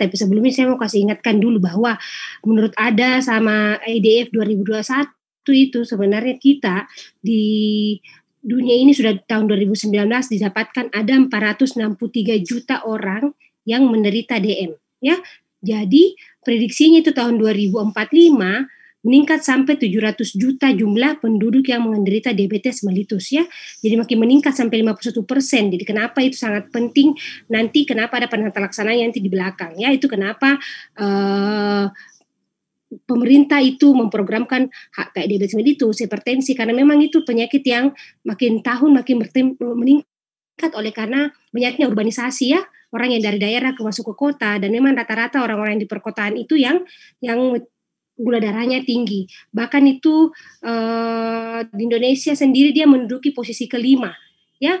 tapi sebelumnya saya mau kasih ingatkan dulu bahwa menurut ada sama IDF e 2021 itu sebenarnya kita di dunia ini sudah tahun 2019 didapatkan ada 463 juta orang yang menderita DM ya. Jadi prediksinya itu tahun 2045 meningkat sampai 700 juta jumlah penduduk yang menderita diabetes melitus ya. Jadi makin meningkat sampai 51 persen. Jadi kenapa itu sangat penting nanti kenapa ada penata laksana nanti di belakang ya itu kenapa uh, pemerintah itu memprogramkan hak kayak diabetes melitus hipertensi karena memang itu penyakit yang makin tahun makin meningkat oleh karena banyaknya urbanisasi ya orang yang dari daerah ke masuk ke kota dan memang rata-rata orang-orang yang di perkotaan itu yang yang gula darahnya tinggi. Bahkan itu eh, di Indonesia sendiri dia menduduki posisi kelima, ya.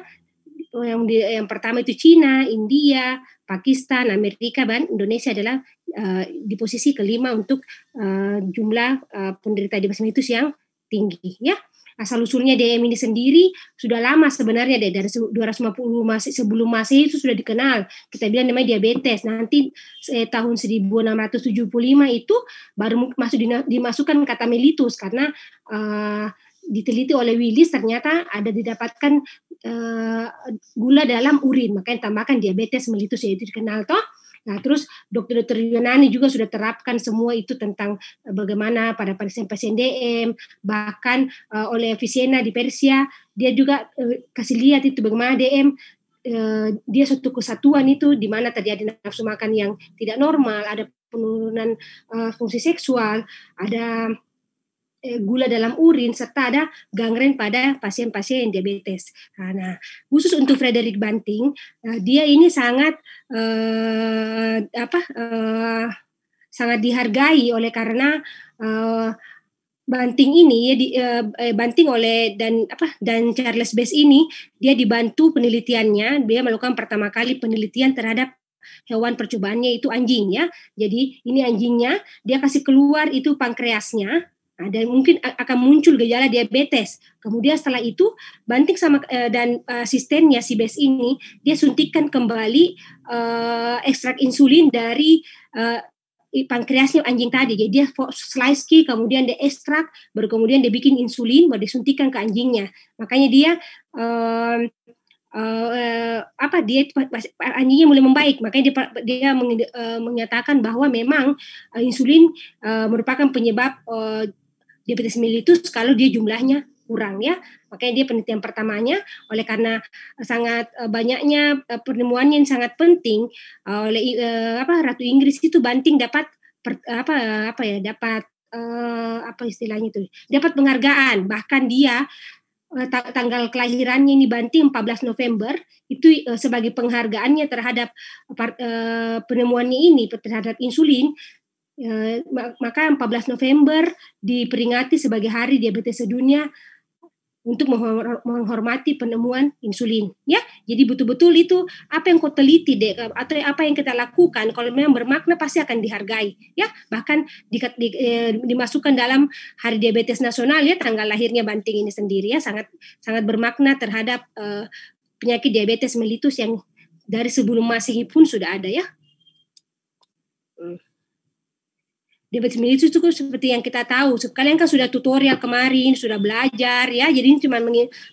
Yang di, yang pertama itu Cina, India, Pakistan, Amerika, dan Indonesia adalah eh, di posisi kelima untuk eh, jumlah eh, penderita diabetes yang tinggi, ya asal usulnya DM ini sendiri sudah lama sebenarnya deh dari 250 masih sebelum masih itu sudah dikenal kita bilang namanya diabetes nanti eh, tahun 1675 itu baru masuk dimasukkan kata melitus karena uh, diteliti oleh Willis ternyata ada didapatkan uh, gula dalam urin makanya tambahkan diabetes melitus yaitu dikenal toh Nah, terus dokter-dokter Yunani juga sudah terapkan semua itu tentang eh, bagaimana pada pasien-pasien DM, bahkan uh, oleh Avicenna di Persia, dia juga uh, kasih lihat itu bagaimana DM dia suatu kesatuan itu di mana terjadi nafsu makan yang tidak normal, ada penurunan uh, fungsi seksual, ada Eh, gula dalam urin serta ada gangren pada pasien-pasien diabetes. Ah, nah, khusus untuk Frederick Banting, eh, dia ini sangat eh, apa eh, sangat dihargai oleh karena eh, Banting ini ya di, eh, eh, Banting oleh dan apa dan Charles Best ini dia dibantu penelitiannya, dia melakukan pertama kali penelitian terhadap hewan percobaannya itu anjing ya. Jadi ini anjingnya, dia kasih keluar itu pankreasnya Nah, dan mungkin akan muncul gejala diabetes. Kemudian setelah itu banting sama eh, dan eh, asistennya si base ini dia suntikan kembali uh, ekstrak insulin dari uh, pankreasnya anjing tadi. Jadi dia slice key, kemudian dia ekstrak, baru kemudian dia bikin insulin, baru disuntikan ke anjingnya. Makanya dia um, uh, apa dia anjingnya mulai membaik makanya dia dia menyatakan bahwa memang insulin uh, merupakan penyebab uh, diabetes mellitus kalau dia jumlahnya kurang ya. Makanya dia penelitian pertamanya oleh karena eh, sangat eh, banyaknya eh, penemuan yang sangat penting oleh apa Ratu Inggris itu Banting dapat per, apa apa ya dapat apa istilahnya itu dapat penghargaan bahkan dia tanggal kelahirannya ini Banting 14 November itu sebagai penghargaannya terhadap penemuannya ini terhadap insulin Eh, maka 14 November diperingati sebagai Hari Diabetes Sedunia untuk menghormati penemuan insulin ya jadi betul-betul itu apa yang kau teliti deh atau apa yang kita lakukan kalau memang bermakna pasti akan dihargai ya bahkan di, di, eh, dimasukkan dalam hari diabetes nasional ya tanggal lahirnya banting ini sendiri ya sangat sangat bermakna terhadap eh, penyakit diabetes melitus yang dari sebelum masih pun sudah ada ya hmm. Debat sendiri itu cukup seperti yang kita tahu. Kalian kan sudah tutorial kemarin, sudah belajar ya. Jadi ini cuma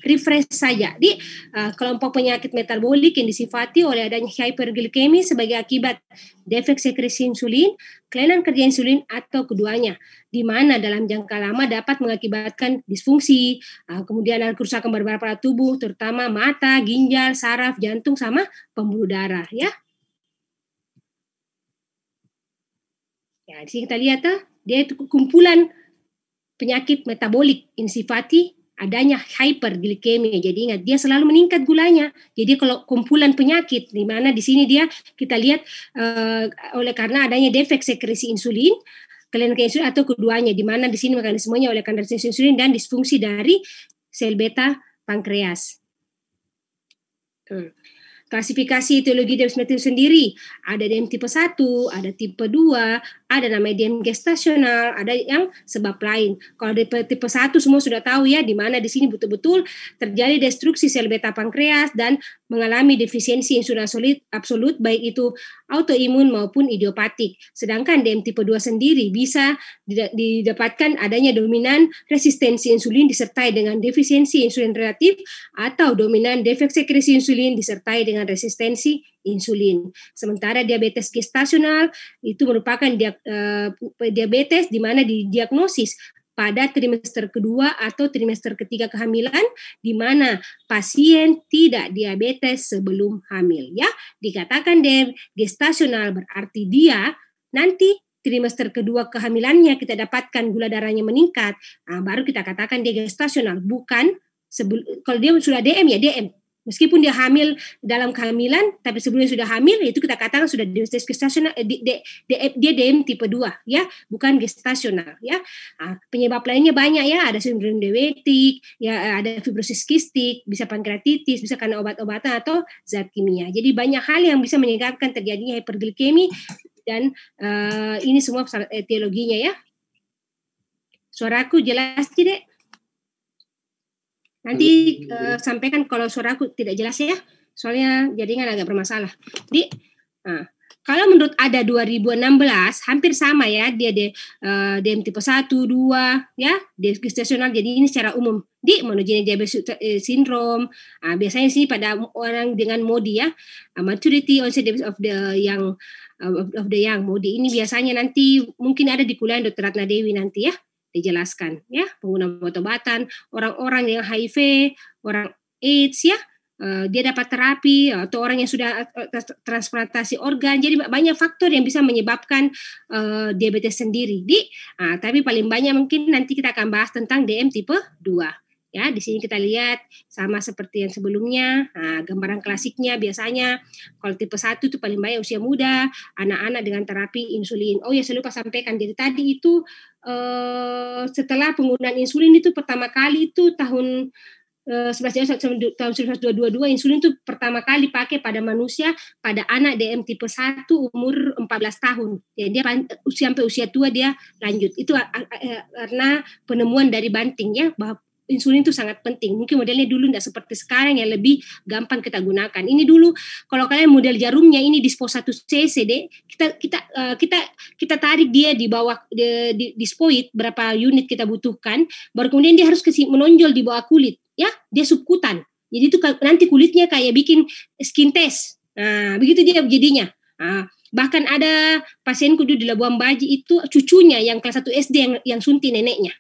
refresh saja. Di uh, eh, kelompok penyakit metabolik yang disifati oleh adanya hiperglikemi sebagai akibat defek sekresi insulin, kelainan kerja insulin atau keduanya, di mana dalam jangka lama dapat mengakibatkan disfungsi, uh, kemudian ada kerusakan beberapa tubuh, terutama mata, ginjal, saraf, jantung sama pembuluh darah ya. Ya, di sini kita lihat ah, dia itu kumpulan penyakit metabolik insifati adanya hyperglikemia. Jadi ingat dia selalu meningkat gulanya. Jadi kalau kumpulan penyakit di mana di sini dia kita lihat uh, oleh karena adanya defek sekresi insulin kelainan insulin atau keduanya di mana di sini mekanismenya oleh karena insulin dan disfungsi dari sel beta pankreas. Hmm. Klasifikasi etiologi diabetes sendiri ada DM tipe 1, ada tipe 2, ada namanya diam gestasional, ada yang sebab lain. Kalau di tipe 1 semua sudah tahu ya di mana di sini betul-betul terjadi destruksi sel beta pankreas dan mengalami defisiensi insulin solid absolut baik itu autoimun maupun idiopatik. Sedangkan DM tipe 2 sendiri bisa didapatkan adanya dominan resistensi insulin disertai dengan defisiensi insulin relatif atau dominan defek sekresi insulin disertai dengan resistensi insulin. Sementara diabetes gestasional itu merupakan eh, diabetes di mana didiagnosis pada trimester kedua atau trimester ketiga kehamilan di mana pasien tidak diabetes sebelum hamil ya dikatakan deh gestasional berarti dia nanti trimester kedua kehamilannya kita dapatkan gula darahnya meningkat nah, baru kita katakan dia gestasional bukan sebelum kalau dia sudah DM ya DM Meskipun dia hamil dalam kehamilan, tapi sebelumnya sudah hamil, itu kita katakan sudah gestasional, eh, dia DM tipe 2, ya, bukan gestasional, ya. Ah, penyebab lainnya banyak ya, ada sindrom dewetik, ya, eh, ada fibrosis kistik, bisa pankreatitis, bisa karena obat-obatan atau zat kimia. Jadi banyak hal yang bisa menyebabkan terjadinya hiperglikemi dan uh, ini semua etiologinya ya. Suaraku jelas tidak? Nanti uh, sampaikan kalau suaraku tidak jelas ya, soalnya jaringan agak bermasalah. Jadi, uh, kalau menurut ada 2016 hampir sama ya dia D, uh, eh, DM tipe 1 2 ya gestasional jadi ini secara umum di monogenic diabetes eh, syndrome uh, biasanya sih pada orang dengan MODI ya uh, maturity onset diabetes of the yang uh, of the young MODI ini biasanya nanti mungkin ada di kuliah Dr. Ratna Dewi nanti ya dijelaskan ya pengguna obat-obatan orang-orang yang HIV orang AIDS ya eh, dia dapat terapi atau orang yang sudah eh, eh, transplantasi organ jadi banyak faktor yang bisa menyebabkan uh, diabetes sendiri di ah, tapi paling banyak mungkin nanti kita akan bahas tentang DM tipe 2 Ya, di sini kita lihat sama seperti yang sebelumnya. Nah, gambaran klasiknya biasanya kalau tipe 1 itu paling banyak usia muda, anak-anak dengan terapi insulin. Oh ya, saya lupa sampaikan. Jadi tadi itu eh, setelah penggunaan insulin itu pertama kali itu tahun 11 eh, Januari tahun 1922 insulin itu pertama kali pakai pada manusia pada anak DM tipe 1 umur 14 tahun. Jadi ya, dia usia sampai usia tua dia lanjut. Itu eh, karena penemuan dari Banting ya bahwa insulin itu sangat penting. Mungkin modelnya dulu tidak seperti sekarang yang lebih gampang kita gunakan. Ini dulu kalau kalian model jarumnya ini dispo 1 cc deh, kita kita eh, kita kita tarik dia di bawah di, di, dispoid berapa unit kita butuhkan, baru kemudian dia harus kesi, menonjol di bawah kulit, ya dia subkutan. Jadi itu nanti kulitnya kayak bikin skin test. Nah, begitu dia jadinya. Nah, bahkan ada pasien kudu di Labuan Baji itu cucunya yang kelas 1 SD yang yang sunti neneknya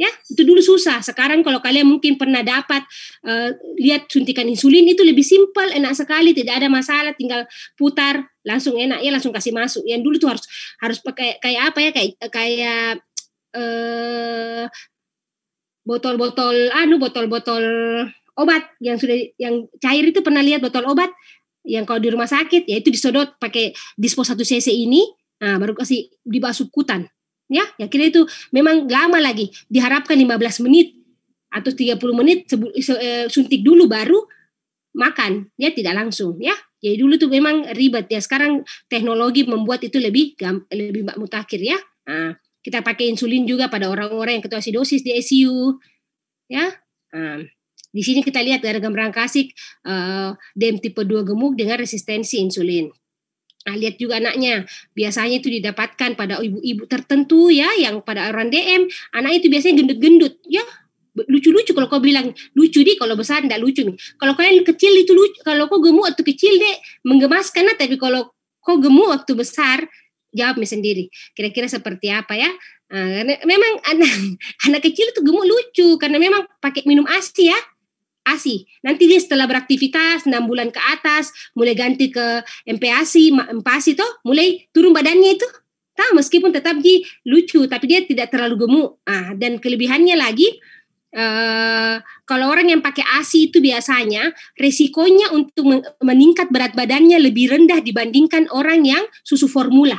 ya itu dulu susah sekarang kalau kalian mungkin pernah dapat uh, lihat suntikan insulin itu lebih simpel enak sekali tidak ada masalah tinggal putar langsung enak ya langsung kasih masuk yang dulu tuh harus harus pakai kayak apa ya kayak kayak uh, botol-botol anu botol-botol obat yang sudah yang cair itu pernah lihat botol obat yang kalau di rumah sakit ya itu disodot pakai dispo 1 cc ini nah baru kasih dibasuh kutan ya ya kira itu memang lama lagi diharapkan 15 menit atau 30 menit eh, suntik dulu baru makan ya tidak langsung ya jadi dulu tuh memang ribet ya sekarang teknologi membuat itu lebih lebih mutakhir ya nah, kita pakai insulin juga pada orang-orang yang ketua ketoasidosis di ICU ya nah, di sini kita lihat dari gambaran kasih uh, eh, DM tipe 2 gemuk dengan resistensi insulin Nah, lihat juga anaknya. Biasanya itu didapatkan pada ibu-ibu tertentu ya, yang pada orang DM, anak itu biasanya gendut-gendut. Ya, lucu-lucu kalau kau bilang lucu deh kalau besar tidak lucu nih. Kalau kalian kecil itu lucu, kalau kau gemuk waktu kecil deh menggemaskan lah, tapi kalau kau gemuk waktu besar jawabnya sendiri. Kira-kira seperti apa ya? Nah, karena memang anak anak kecil itu gemuk lucu karena memang pakai minum ASI ya. ASI. Nanti dia setelah beraktivitas 6 bulan ke atas, mulai ganti ke MPASI, MPASI toh, mulai turun badannya itu. Tahu meskipun tetap di lucu, tapi dia tidak terlalu gemuk. Ah, dan kelebihannya lagi Uh, kalau orang yang pakai ASI itu biasanya resikonya untuk meningkat berat badannya lebih rendah dibandingkan orang yang susu formula.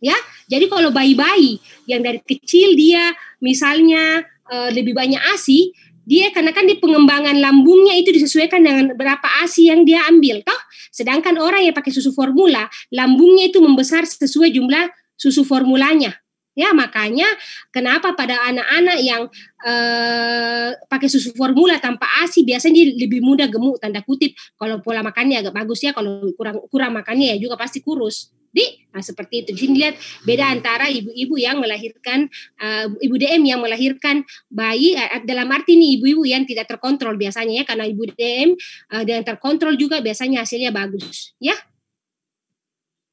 Ya, jadi kalau bayi-bayi yang dari kecil dia misalnya uh, lebih banyak ASI, dia karena kan di pengembangan lambungnya itu disesuaikan dengan berapa ASI yang dia ambil toh sedangkan orang yang pakai susu formula lambungnya itu membesar sesuai jumlah susu formulanya ya makanya kenapa pada anak-anak yang eh, pakai susu formula tanpa ASI biasanya lebih mudah gemuk tanda kutip kalau pola makannya agak bagus ya kalau kurang kurang makannya ya juga pasti kurus di, nah seperti itu. Jadi lihat beda antara ibu-ibu yang melahirkan uh, ibu DM yang melahirkan bayi uh, dalam arti ini ibu-ibu yang tidak terkontrol biasanya ya karena ibu DM uh, dan terkontrol juga biasanya hasilnya bagus ya.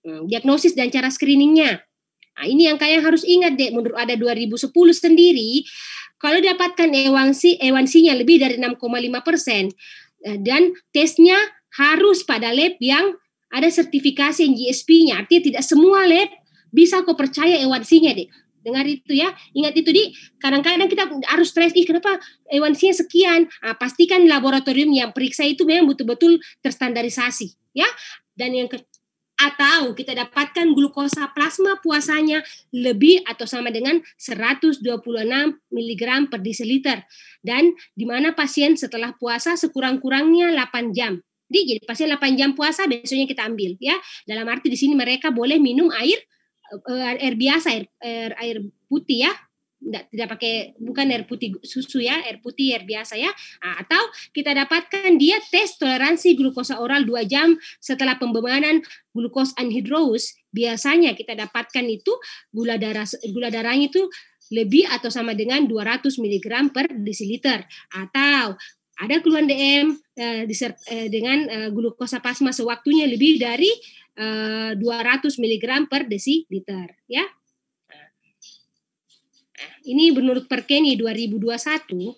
Hmm, diagnosis dan cara screeningnya. Nah, ini yang kalian harus ingat deh menurut ada 2010 sendiri kalau dapatkan ewansi ewansinya lebih dari 6,5 persen eh, dan tesnya harus pada lab yang ada sertifikasi yang GSP-nya. Artinya tidak semua lab bisa kau percaya ewansinya deh. Dengar itu ya, ingat itu di. Kadang-kadang kita harus stres, ih kenapa ewansinya sekian? Nah, pastikan laboratorium yang periksa itu memang betul-betul terstandarisasi, ya. Dan yang ke atau kita dapatkan glukosa plasma puasanya lebih atau sama dengan 126 mg per desiliter dan di mana pasien setelah puasa sekurang-kurangnya 8 jam jadi jadi pasti 8 jam puasa besoknya kita ambil ya. Dalam arti di sini mereka boleh minum air eh, air biasa air air, air putih ya tidak, tidak pakai bukan air putih susu ya, air putih air biasa ya. Atau kita dapatkan dia tes toleransi glukosa oral 2 jam setelah pembebanan glukos anhidrous. Biasanya kita dapatkan itu gula darah gula darahnya itu lebih atau sama dengan 200 mg per desiliter atau ada keluhan DM uh, uh, dengan uh, glukosa plasma sewaktunya lebih dari uh, 200 mg per desiliter ya. ini menurut Perkeni 2021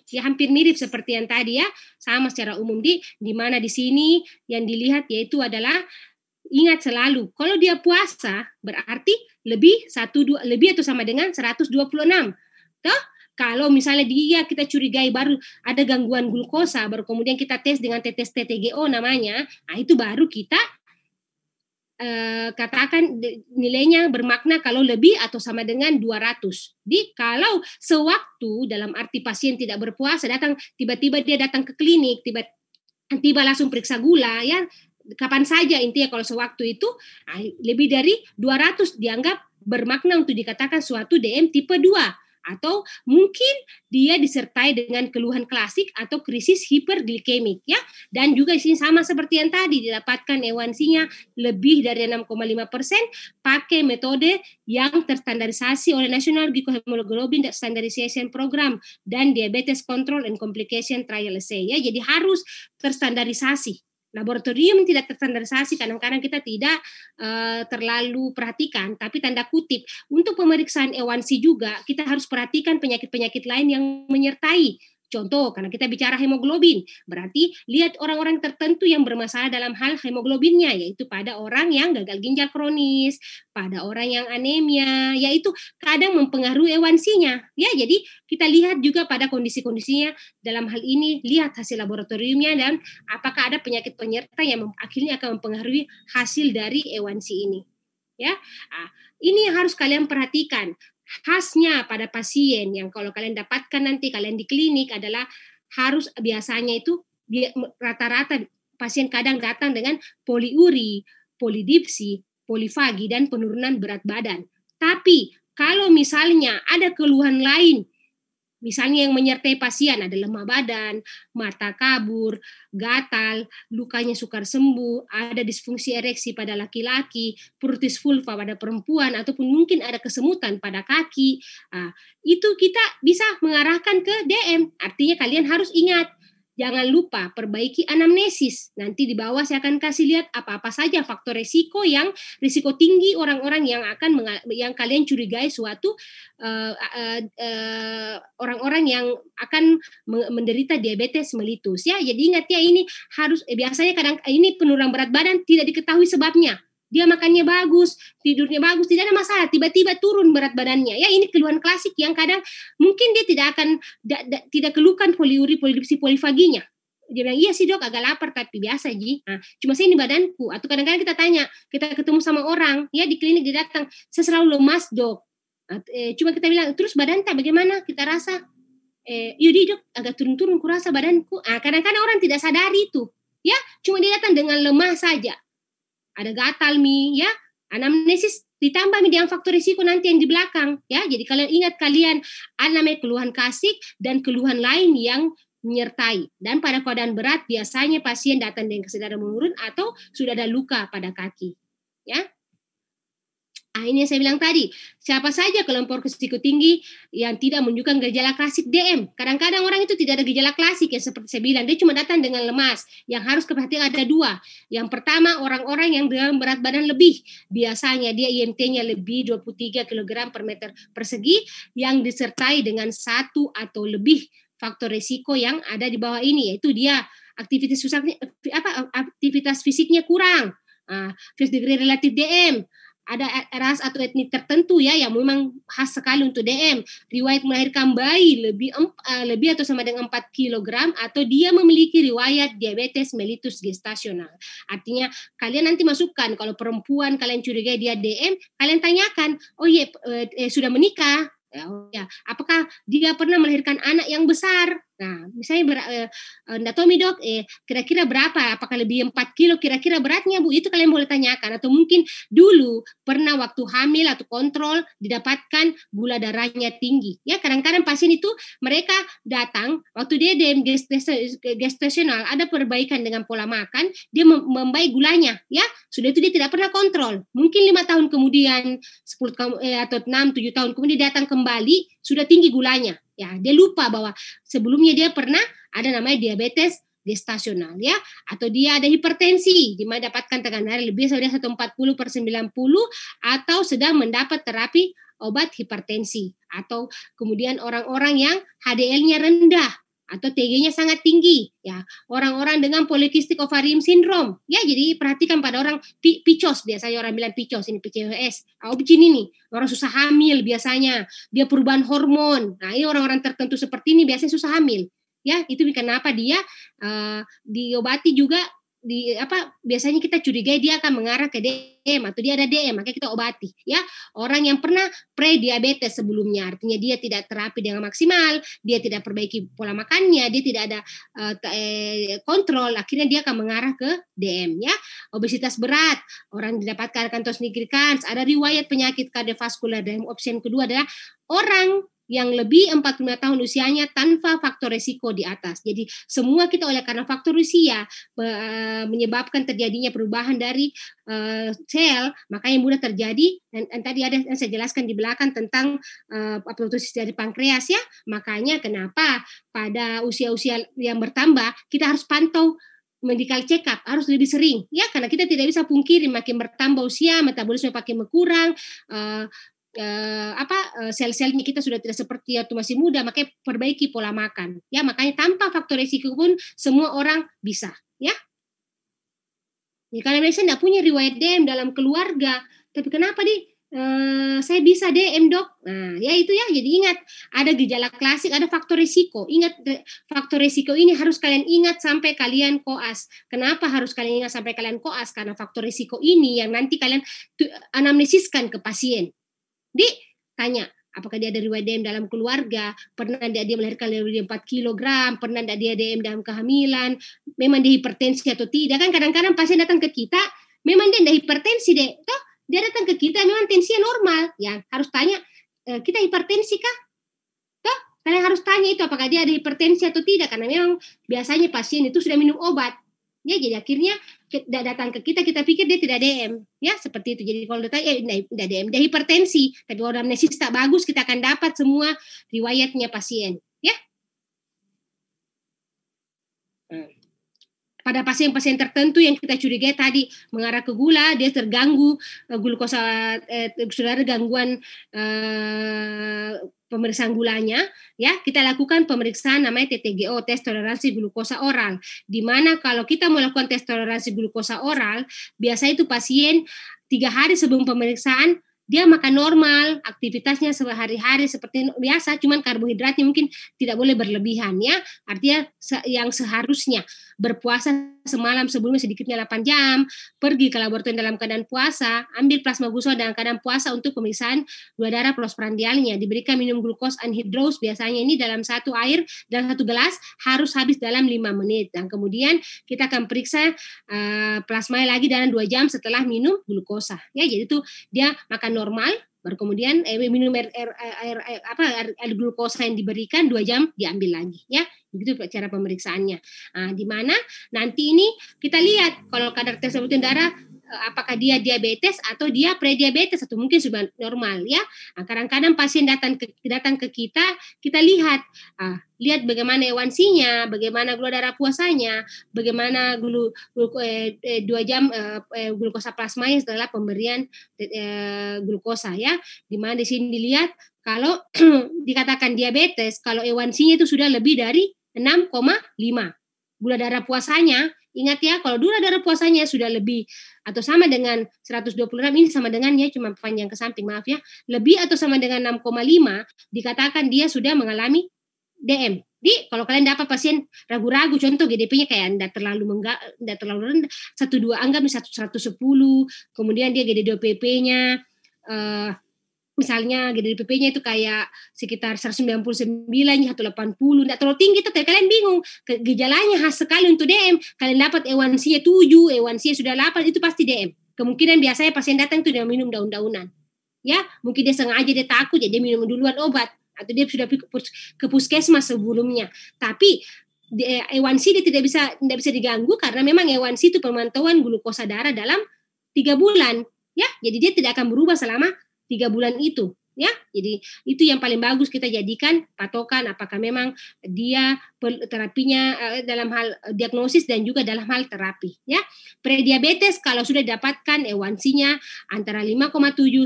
ya hampir mirip seperti yang tadi ya, sama secara umum di di mana di sini yang dilihat yaitu adalah ingat selalu kalau dia puasa berarti lebih satu dua lebih atau sama dengan 126. Toh kalau misalnya dia iya, kita curigai baru ada gangguan glukosa, baru kemudian kita tes dengan tetes TTGO namanya, nah itu baru kita Uh, katakan nilainya bermakna kalau lebih atau sama dengan 200. Jadi kalau sewaktu dalam arti pasien tidak berpuasa datang tiba-tiba dia datang ke klinik, tiba tiba langsung periksa gula ya kapan saja intinya kalau sewaktu itu nah, lebih dari 200 dianggap bermakna untuk dikatakan suatu DM tipe 2 atau mungkin dia disertai dengan keluhan klasik atau krisis hiperglikemik ya dan juga di sini sama seperti yang tadi didapatkan ewansinya lebih dari 6,5 persen pakai metode yang terstandarisasi oleh National Glycohemoglobin Standardization Program dan Diabetes Control and Complication Trial Assay ya jadi harus terstandarisasi laboratorium tidak terstandarisasi kadang-kadang kita tidak uh, terlalu perhatikan tapi tanda kutip untuk pemeriksaan ewansi juga kita harus perhatikan penyakit-penyakit lain yang menyertai Contoh, karena kita bicara hemoglobin, berarti lihat orang-orang tertentu yang bermasalah dalam hal hemoglobinnya, yaitu pada orang yang gagal ginjal kronis, pada orang yang anemia, yaitu kadang mempengaruhi ewansinya. Ya, jadi kita lihat juga pada kondisi-kondisinya dalam hal ini, lihat hasil laboratoriumnya dan apakah ada penyakit penyerta yang akhirnya akan mempengaruhi hasil dari ewansi ini. Ya, ah, ini yang harus kalian perhatikan khasnya pada pasien yang kalau kalian dapatkan nanti kalian di klinik adalah harus biasanya itu rata-rata pasien kadang datang dengan poliuri, polidipsi, polifagi dan penurunan berat badan. Tapi kalau misalnya ada keluhan lain Misalnya yang menyertai pasien adalah lemah badan, mata kabur, gatal, lukanya sukar sembuh, ada disfungsi ereksi pada laki-laki, purtis vulva pada perempuan, ataupun mungkin ada kesemutan pada kaki. Ah, itu kita bisa mengarahkan ke DM. Artinya kalian harus ingat, Jangan lupa perbaiki anamnesis. Nanti di bawah saya akan kasih lihat apa-apa saja faktor resiko yang risiko tinggi orang-orang yang akan yang kalian curigai suatu eh, eh, eh, orang-orang uh, uh, uh, yang akan menderita diabetes melitus ya. Jadi ingat ya ini harus eh, biasanya kadang ini penurunan berat badan tidak diketahui sebabnya dia makannya bagus, tidurnya bagus, tidak ada masalah, tiba-tiba turun berat badannya. Ya ini keluhan klasik yang kadang mungkin dia tidak akan da, da, tidak keluhkan poliuri, polidipsi, polifaginya. Dia bilang, iya sih dok, agak lapar tapi biasa Ji. Nah, cuma saya ini badanku. Atau kadang-kadang kita tanya, kita ketemu sama orang, ya di klinik dia datang, saya selalu lemas dok. Nah, eh, cuma kita bilang, terus badan tak bagaimana? Kita rasa, eh, yudi iya, dok, agak turun-turun kurasa badanku. Ah, kadang-kadang orang tidak sadari itu. Ya, cuma dia datang dengan lemah saja ada gatal mi ya anamnesis ditambah mi dengan faktor risiko nanti yang di belakang ya jadi kalian ingat kalian ada keluhan kasik dan keluhan lain yang menyertai dan pada keadaan berat biasanya pasien datang dengan kesadaran menurun atau sudah ada luka pada kaki ya Nah, ini yang saya bilang tadi, siapa saja kelompok risiko tinggi yang tidak menunjukkan gejala klasik DM. Kadang-kadang orang itu tidak ada gejala klasik ya seperti saya bilang, dia cuma datang dengan lemas. Yang harus keperhatian ada dua. Yang pertama orang-orang yang dengan berat badan lebih. Biasanya dia IMT-nya lebih 23 kg per meter persegi yang disertai dengan satu atau lebih faktor risiko yang ada di bawah ini yaitu dia aktivitas susah, apa aktivitas fisiknya kurang, uh, ah, first degree relatif DM, ada e-, ras atau etnik tertentu ya yang memang khas sekali untuk DM. Riwayat melahirkan bayi lebih uh, lebih atau sama dengan 4 kg atau dia memiliki riwayat diabetes melitus gestasional. Artinya kalian nanti masukkan kalau perempuan kalian curiga dia DM, kalian tanyakan, "Oh iya, eh, sudah menikah?" ya, oh iya. apakah dia pernah melahirkan anak yang besar? Nah, misalnya ber, eh, enggak eh, tahu dok, eh, kira-kira berapa? Apakah lebih 4 kilo? Kira-kira beratnya bu? Itu kalian boleh tanyakan. Atau mungkin dulu pernah waktu hamil atau kontrol didapatkan gula darahnya tinggi. Ya, kadang-kadang pasien itu mereka datang waktu dia DM gestasional ada perbaikan dengan pola makan, dia membaik gulanya. Ya, sudah itu dia tidak pernah kontrol. Mungkin lima tahun kemudian, 10 eh, atau 6, 7 tahun kemudian dia datang kembali sudah tinggi gulanya Ya, dia lupa bahwa sebelumnya dia pernah ada namanya diabetes gestasional ya atau dia ada hipertensi di mana dapatkan tekanan darah lebih dari 140 per 90 atau sedang mendapat terapi obat hipertensi atau kemudian orang-orang yang HDL-nya rendah atau TG-nya sangat tinggi ya orang-orang dengan polikistik ovarium syndrome ya jadi perhatikan pada orang picos biasanya orang bilang picos ini PCOS oh, begini ini orang susah hamil biasanya dia perubahan hormon nah ini orang-orang tertentu seperti ini biasanya susah hamil ya itu kenapa dia uh, diobati juga di apa biasanya kita curiga dia akan mengarah ke DM atau dia ada DM makanya kita obati ya orang yang pernah pre diabetes sebelumnya artinya dia tidak terapi dengan maksimal dia tidak perbaiki pola makannya dia tidak ada uh, kontrol akhirnya dia akan mengarah ke DM ya obesitas berat orang didapatkan kantos nigricans ada riwayat penyakit kardiovaskular dan opsi yang kedua adalah orang yang lebih 45 tahun usianya tanpa faktor resiko di atas. Jadi semua kita oleh karena faktor usia eh, menyebabkan terjadinya perubahan dari uh, sel, makanya mudah terjadi dan, dan tadi ada yang saya jelaskan di belakang tentang uh, apoptosis dari pankreas ya. Makanya kenapa pada usia-usia yang bertambah kita harus pantau medical check up harus lebih sering ya karena kita tidak bisa pungkiri makin bertambah usia metabolisme makin berkurang uh, eh, apa eh, sel-selnya kita sudah tidak seperti waktu masih muda, makanya perbaiki pola makan. Ya, makanya tanpa faktor risiko pun semua orang bisa, ya. Ya, karena misalnya tidak punya riwayat DM dalam keluarga, tapi kenapa di uh, eh, saya bisa DM dok? Nah, ya itu ya. Jadi ingat ada gejala klasik, ada faktor risiko. Ingat faktor risiko ini harus kalian ingat sampai kalian koas. Kenapa harus kalian ingat sampai kalian koas? Karena faktor risiko ini yang nanti kalian anamnesiskan ke pasien. Di, tanya, apakah dia ada riwayat DM dalam keluarga, pernah dia, dia melahirkan lebih dari 4 kg, pernah tidak dia DM dalam kehamilan, memang dia hipertensi atau tidak, kan kadang-kadang pasien datang ke kita, memang dia tidak hipertensi deh, toh dia datang ke kita memang tensinya normal, ya harus tanya, e, kita hipertensi kah? Toh kalian harus tanya itu apakah dia ada hipertensi atau tidak, karena memang biasanya pasien itu sudah minum obat, ya jadi akhirnya tidak datang ke kita kita pikir dia tidak DM ya seperti itu jadi kalau datang ya tidak eh, DM dia hipertensi tapi kalau amnesis tak bagus kita akan dapat semua riwayatnya pasien ya hmm. pada pasien-pasien tertentu yang kita curigai tadi mengarah ke gula dia terganggu eh, glukosa eh, saudara gangguan eh, pemeriksaan gulanya ya kita lakukan pemeriksaan namanya TTGO tes toleransi glukosa oral di mana kalau kita melakukan tes toleransi glukosa oral biasa itu pasien tiga hari sebelum pemeriksaan dia makan normal, aktivitasnya sehari-hari seperti biasa, cuman karbohidratnya mungkin tidak boleh berlebihan ya, artinya yang seharusnya berpuasa semalam sebelumnya sedikitnya 8 jam, pergi ke laboratorium dalam keadaan puasa, ambil plasma glukosa dalam keadaan puasa untuk pemeriksaan dua darah prosperandialnya diberikan minum glukos anhidrous biasanya ini dalam satu air dalam satu gelas harus habis dalam lima menit. Dan kemudian kita akan periksa uh, eh, plasma lagi dalam dua jam setelah minum glukosa. Ya, jadi itu dia makan normal, baru kemudian eh, minum air, air, air, air apa air, air glukosa yang diberikan dua jam diambil lagi ya Begitu cara pemeriksaannya. Nah, di mana nanti ini kita lihat kalau kadar tes rutin darah eh, apakah dia diabetes atau dia prediabetes atau mungkin sudah normal ya. Nah, kadang-kadang pasien datang ke datang ke kita, kita lihat ah, lihat bagaimana a bagaimana gula darah puasanya, bagaimana glu, glu eh, eh, dua jam eh, eh, glukosa plasmanya setelah pemberian eh, glukosa ya. Di mana di sini dilihat kalau dikatakan diabetes, kalau a itu sudah lebih dari 6,5. Gula darah puasanya, ingat ya kalau gula darah puasanya sudah lebih atau sama dengan 126 ini sama dengan ya cuma panjang ke samping maaf ya, lebih atau sama dengan 6,5 dikatakan dia sudah mengalami DM. Di kalau kalian dapat pasien ragu-ragu contoh GDP-nya kayak tidak terlalu enggak tidak terlalu rendah satu dua anggap 110 kemudian dia gdp nya eh uh, misalnya gede gitu, DPP-nya itu kayak sekitar 199, 180, tidak terlalu tinggi, tapi kalian bingung, gejalanya khas sekali untuk DM, kalian dapat ewansinya 7, ewansinya sudah 8, itu pasti DM. Kemungkinan biasanya pasien datang itu dia minum daun-daunan. Ya, mungkin dia sengaja dia takut, jadi dia minum duluan obat, atau dia sudah ke puskesmas sebelumnya. Tapi E1C eh, dia tidak bisa tidak bisa diganggu karena memang E1C itu pemantauan glukosa darah dalam tiga bulan ya jadi dia tidak akan berubah selama tiga bulan itu, ya. Jadi itu yang paling bagus kita jadikan patokan apakah memang dia terapinya eh, dalam hal eh, diagnosis dan juga dalam hal terapi ya. Prediabetes kalau sudah dapatkan ewansinya antara 5,7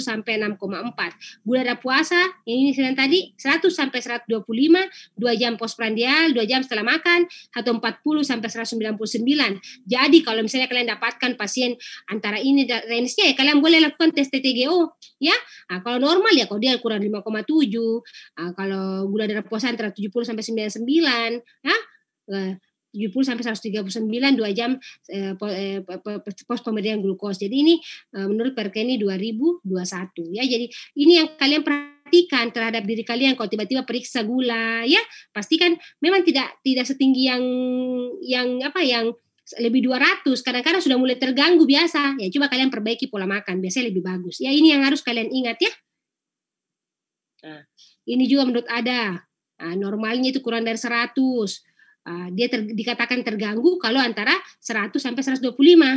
sampai 6,4. Gula darah puasa ini sedang tadi 100 sampai 125, 2 jam postprandial, 2 jam setelah makan atau 40 sampai 199. Jadi kalau misalnya kalian dapatkan pasien antara ini range-nya ya kalian boleh lakukan tes TTGO ya. Nah, kalau normal ya kalau dia kurang 5,7, uh, ah, kalau gula darah puasa antara 70 sampai 99, ya. Uh, 70 sampai 139 2 jam eh, eh pos pemberian glukos. Jadi ini eh, menurut Perkeni ini 2021 ya. Jadi ini yang kalian perhatikan terhadap diri kalian kalau tiba-tiba periksa gula ya, pastikan memang tidak tidak setinggi yang yang apa yang lebih 200 kadang-kadang sudah mulai terganggu biasa ya coba kalian perbaiki pola makan biasanya lebih bagus ya ini yang harus kalian ingat ya Nah, ini juga menurut ada nah, normalnya itu kurang dari 100. Nah, dia ter, dikatakan terganggu kalau antara 100 sampai 125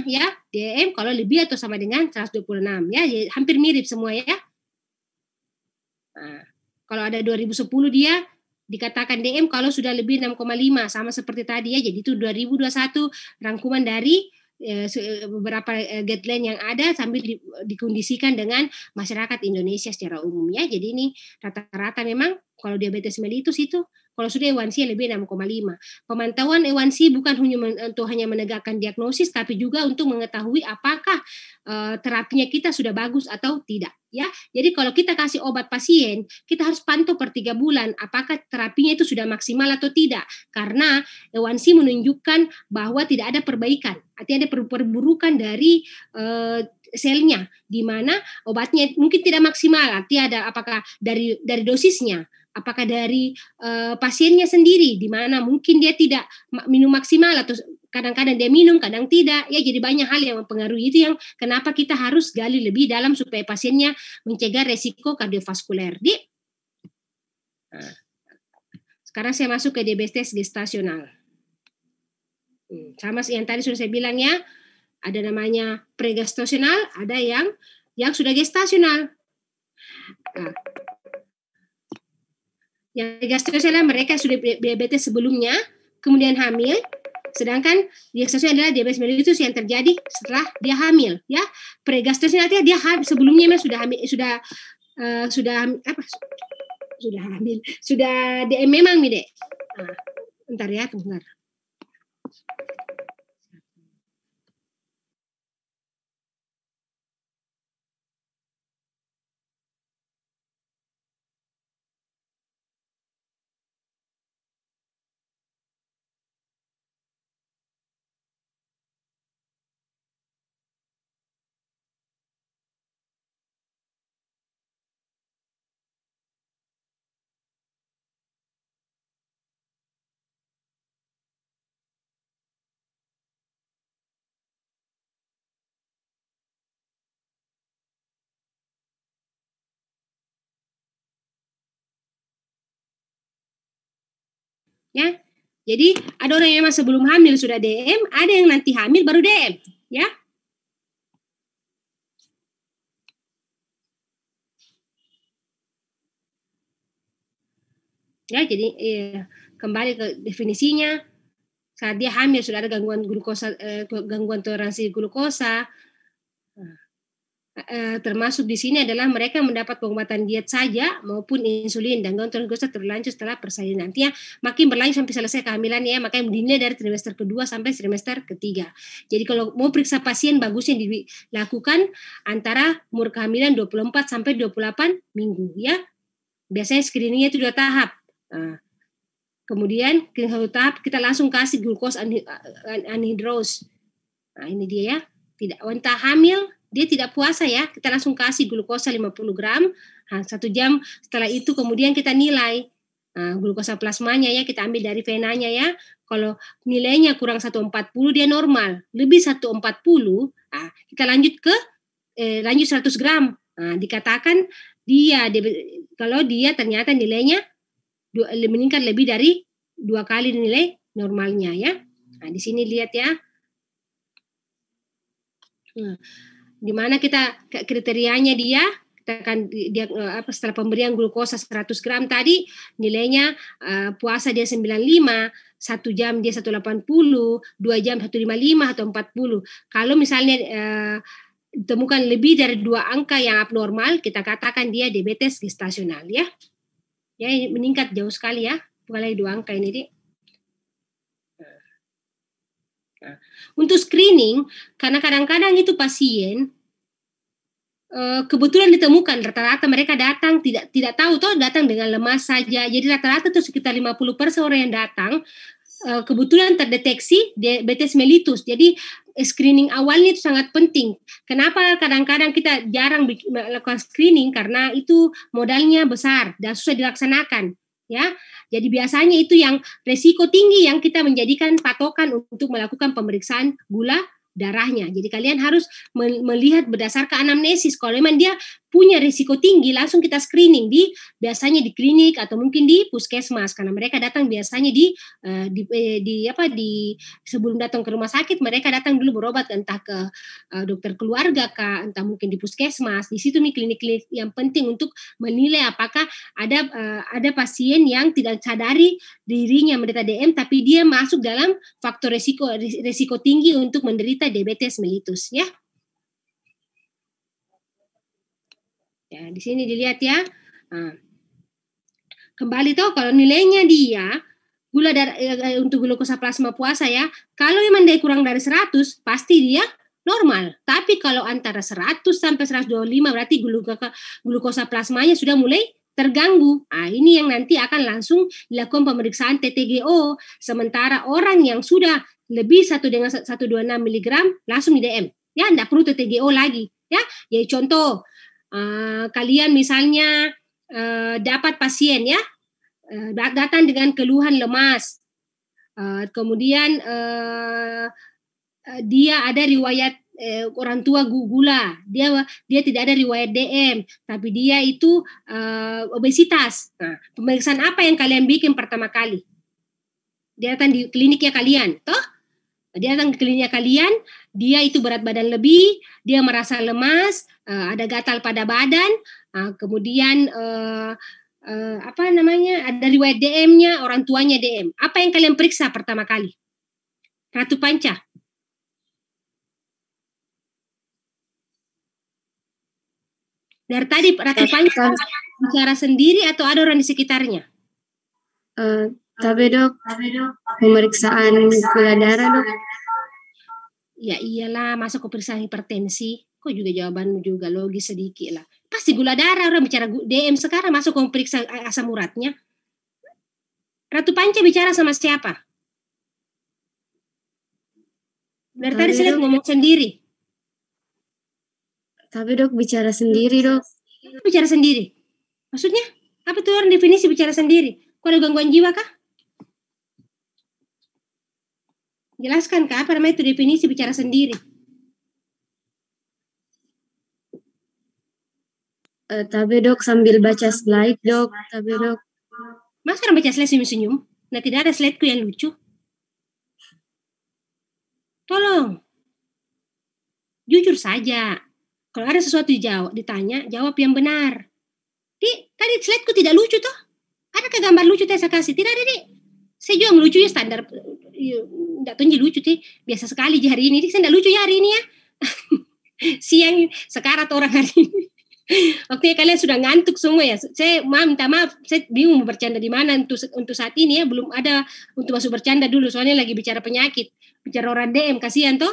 ya DM kalau lebih atau sama dengan 126 ya hampir mirip semua ya nah, kalau ada 2010 dia dikatakan DM kalau sudah lebih 6,5 sama seperti tadi ya jadi itu 2021 rangkuman dari Eh, eh, beberapa eh, guideline yang ada sambil dikondisikan dengan masyarakat Indonesia secara umumnya Jadi ini rata-rata memang kalau diabetes mellitus itu kalau sudah sih lebih 6,5. Pemantauan ewansi bukan hanya untuk hanya menegakkan diagnosis tapi juga untuk mengetahui apakah eh, terapinya kita sudah bagus atau tidak ya. Jadi kalau kita kasih obat pasien, kita harus pantau per tiga bulan apakah terapinya itu sudah maksimal atau tidak. Karena sih menunjukkan bahwa tidak ada perbaikan, artinya ada perburukan dari eh, selnya di mana obatnya mungkin tidak maksimal artinya ada apakah dari dari dosisnya apakah dari uh, pasiennya sendiri di mana mungkin dia tidak minum maksimal atau kadang-kadang dia minum kadang tidak ya jadi banyak hal yang mempengaruhi itu yang kenapa kita harus gali lebih dalam supaya pasiennya mencegah resiko kardiovaskuler di ah. sekarang saya masuk ke diabetes gestasional hmm, sama yang tadi sudah saya bilang ya ada namanya pregestasional ada yang yang sudah gestasional nah, yang gastroenterologis adalah mereka yang sudah diabetes sebelumnya, kemudian hamil, sedangkan diagnosisnya adalah diabetes mellitus yang terjadi setelah dia hamil, ya. Pregastroenterologis artinya dia sebelumnya memang sudah hamil, sudah uh, sudah apa? Sudah hamil, sudah dia memang nih dek. Nah, ntar ya, tunggu. ya. Jadi ada orang yang memang sebelum hamil sudah DM, ada yang nanti hamil baru DM, ya. Ya, jadi eh, kembali ke definisinya saat dia hamil sudah ada gangguan glukosa eh, gangguan toleransi glukosa, Eh, termasuk di sini adalah mereka mendapat pengobatan diet saja maupun insulin dan gontor gula terlanjur setelah persalinan. ya makin berlanjut sampai selesai kehamilan ya, makanya dinilai dari trimester kedua sampai trimester ketiga. Jadi kalau mau periksa pasien bagusnya dilakukan antara umur kehamilan 24 sampai 28 minggu ya. Biasanya screeningnya itu dua tahap. Eh, kemudian ke satu tahap kita langsung kasih glukos eh, anhidrose Nah ini dia ya. Tidak wanita hamil dia tidak puasa ya, kita langsung kasih glukosa 50 gram, nah, satu jam setelah itu kemudian kita nilai nah, glukosa plasmanya ya, kita ambil dari venanya ya, kalau nilainya kurang 140 dia normal, lebih 140, nah, kita lanjut ke eh, lanjut 100 gram, nah, dikatakan dia, kalau dia ternyata nilainya dua, meningkat lebih dari dua kali nilai normalnya ya. Nah, di sini lihat ya. Nah, di mana kita kriterianya dia kita akan dia eh, apa setelah pemberian glukosa 100 gram tadi nilainya uh, puasa dia 95 satu jam dia 180, dua jam 155 atau 40. Kalau misalnya uh, eh, temukan lebih dari dua angka yang abnormal, kita katakan dia diabetes gestasional ya. Ya meningkat jauh sekali ya, mulai dua angka ini, Dik. Untuk screening, karena kadang-kadang itu pasien eh, kebetulan ditemukan rata-rata mereka datang tidak tidak tahu toh datang dengan lemas saja jadi rata-rata itu sekitar 50 persen orang yang datang eh, kebetulan terdeteksi diabetes mellitus jadi eh, screening awalnya itu sangat penting kenapa kadang-kadang kita jarang melakukan screening karena itu modalnya besar dan susah dilaksanakan ya jadi biasanya itu yang resiko tinggi yang kita menjadikan patokan untuk melakukan pemeriksaan gula darahnya. Jadi kalian harus melihat berdasarkan anamnesis. Kalau memang dia punya risiko tinggi langsung kita screening di biasanya di klinik atau mungkin di puskesmas karena mereka datang biasanya di uh, di, eh, di apa di sebelum datang ke rumah sakit mereka datang dulu berobat entah ke uh, dokter keluarga kah entah mungkin di puskesmas di situ nih klinik-klinik yang penting untuk menilai apakah ada uh, ada pasien yang tidak sadari dirinya menderita DM tapi dia masuk dalam faktor risiko risiko tinggi untuk menderita diabetes mellitus ya. Ya, di sini dilihat ya. Nah, kembali tuh kalau nilainya dia gula darah eh, e, eh, untuk glukosa plasma puasa ya, kalau memang dia kurang dari 100 pasti dia normal. Tapi kalau antara 100 sampai 125 berarti glukosa plasmanya sudah mulai terganggu. Nah, ini yang nanti akan langsung dilakukan pemeriksaan TTGO. Sementara orang yang sudah lebih satu dengan 126 mg langsung di DM. Ya, tidak perlu TTGO lagi. Ya, jadi contoh Eh, kalian misalnya uh, dapat pasien ya uh, datang dengan keluhan lemas, uh, kemudian uh, dia ada riwayat eh, orang tua gula, dia dia tidak ada riwayat DM, tapi dia itu uh, obesitas. Nah, pemeriksaan apa yang kalian bikin pertama kali? Dia datang di kliniknya kalian, toh? Dia datang ke kliniknya kalian, dia itu berat badan lebih, dia merasa lemas, uh, ada gatal pada badan, uh, kemudian uh, uh, apa namanya ada riwayat DM-nya, orang tuanya DM. Apa yang kalian periksa pertama kali? Ratu Panca. Dari tadi Ratu Panca bicara sendiri atau ada orang di sekitarnya? Uh, tapi dok, pemeriksaan gula darah dok ya iyalah masa kau periksa hipertensi kok juga jawabanmu juga logis sedikit lah pasti gula darah orang bicara DM sekarang masuk kau periksa asam uratnya Ratu Panca bicara sama siapa? Dari tadi saya ngomong sendiri. Tapi dok bicara sendiri dok. Bicara sendiri. Maksudnya apa tuh orang definisi bicara sendiri? Kalau gangguan jiwa kah? Jelaskan kak apa namanya itu definisi bicara sendiri. Uh, tapi dok sambil baca slide dok, tapi dok. Mas orang baca slide senyum-senyum. Nah tidak ada slideku yang lucu. Tolong. Jujur saja. Kalau ada sesuatu dijawab, ditanya, jawab yang benar. Di, tadi slideku tidak lucu toh? Ada ke gambar lucu saya kasih? Tidak ada, Di. Saya juga lucu ya standar eh, enggak tunjuk lucu sih biasa sekali di hari ini saya enggak lucu ya hari ini ya siang sekarat orang hari ini Oke ya kalian sudah ngantuk semua ya. Saya maaf, minta maaf, saya bingung mau bercanda di mana untuk untuk saat ini ya belum ada untuk masuk bercanda dulu soalnya lagi bicara penyakit, bicara orang DM kasihan toh.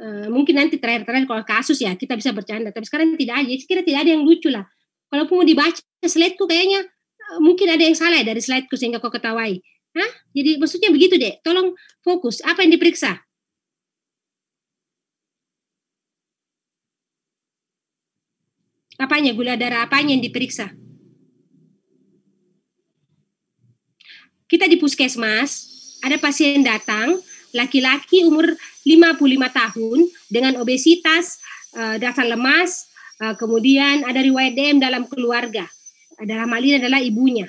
E, mungkin nanti terakhir-terakhir kalau kasus ya kita bisa bercanda, tapi sekarang tidak ada. Kira tidak ada yang lucu lah. Kalaupun mau dibaca slideku kayaknya eh, mungkin ada yang salah ya dari slideku sehingga kau ketawai. Hah? Jadi maksudnya begitu deh. Tolong fokus. Apa yang diperiksa? Apanya? Gula darah apanya yang diperiksa? Kita di puskesmas, ada pasien datang, laki-laki umur 55 tahun dengan obesitas, eh, dasar lemas, eh, kemudian ada riwayat DM dalam keluarga. Adalah Malin adalah ibunya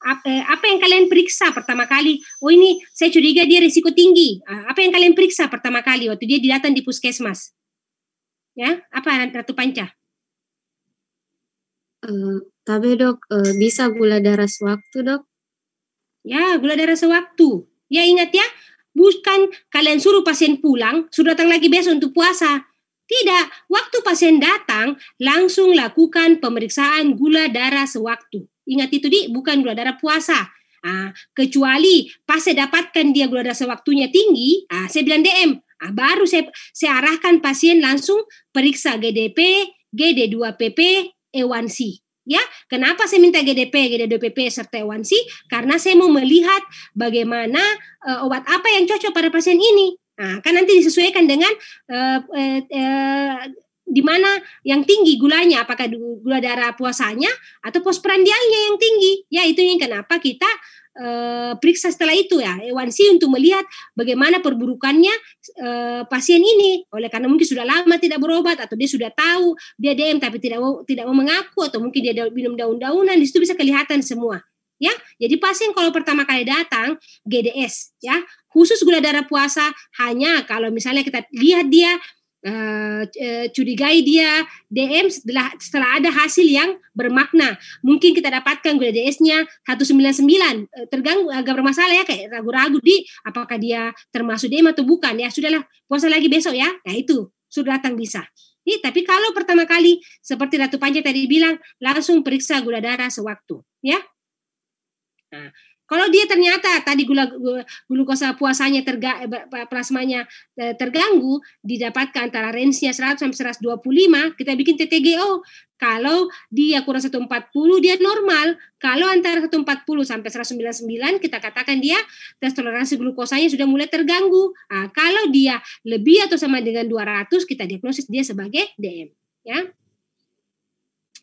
apa yang kalian periksa pertama kali? Oh ini saya curiga dia risiko tinggi. Ah, apa yang kalian periksa pertama kali waktu dia datang di puskesmas? Ya, apa Ratu Panca? Uh, tapi dok, uh, bisa gula darah sewaktu dok? Ya, gula darah sewaktu. Ya ingat ya, bukan kalian suruh pasien pulang, suruh datang lagi besok untuk puasa. Tidak, waktu pasien datang, langsung lakukan pemeriksaan gula darah sewaktu. Ingat itu di bukan gula darah puasa. Ah, kecuali pas saya dapatkan dia gula darah sewaktunya tinggi, ah, saya bilang DM. Ah, baru saya, saya arahkan pasien langsung periksa GDP, GD2PP, E1C. Ya, kenapa saya minta GDP, GD2PP serta E1C? Karena saya mau melihat bagaimana uh, obat apa yang cocok pada pasien ini. Nah, kan nanti disesuaikan dengan uh, uh, uh, di mana yang tinggi gulanya, apakah gula darah puasanya atau postprandialnya yang tinggi. Ya, itu yang kenapa kita e, periksa setelah itu ya, a 1 untuk melihat bagaimana perburukannya e, pasien ini. Oleh karena mungkin sudah lama tidak berobat atau dia sudah tahu dia DM tapi tidak mau, tidak mau mengaku atau mungkin dia minum daun-daunan, di situ bisa kelihatan semua. Ya, jadi pasien kalau pertama kali datang GDS ya, khusus gula darah puasa hanya kalau misalnya kita lihat dia Uh, curigai dia DM setelah setelah ada hasil yang bermakna mungkin kita dapatkan gula ds nya 199 uh, terganggu agak bermasalah ya kayak ragu-ragu di apakah dia termasuk DM atau bukan ya sudahlah puasa lagi besok ya nah itu sudah datang bisa Jadi, tapi kalau pertama kali seperti Ratu Panjang tadi bilang langsung periksa gula darah sewaktu ya nah kalau dia ternyata tadi gula, glukosa puasanya terga, eh, plasmanya eh, terganggu, didapatkan antara range-nya 100 sampai 125, kita bikin TTGO. Kalau dia kurang 140, dia normal. Kalau antara 140 sampai 199, kita katakan dia tes toleransi glukosanya sudah mulai terganggu. Nah, kalau dia lebih atau sama dengan 200, kita diagnosis dia sebagai DM. Ya,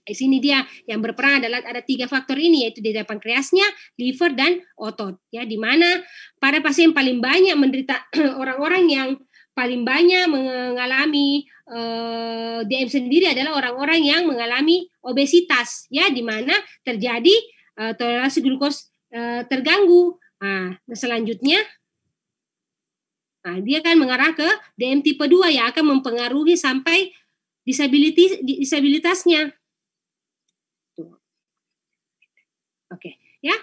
di sini dia yang berperan adalah ada tiga faktor ini yaitu di depan kreasnya liver dan otot ya di mana pada pasien paling banyak menderita orang-orang yang paling banyak mengalami eh, DM sendiri adalah orang-orang yang mengalami obesitas ya di mana terjadi eh, toleransi glukos eh, terganggu. Nah, selanjutnya Nah, dia akan mengarah ke DM tipe 2 yang akan mempengaruhi sampai disabilitasnya. Oke, okay. ya.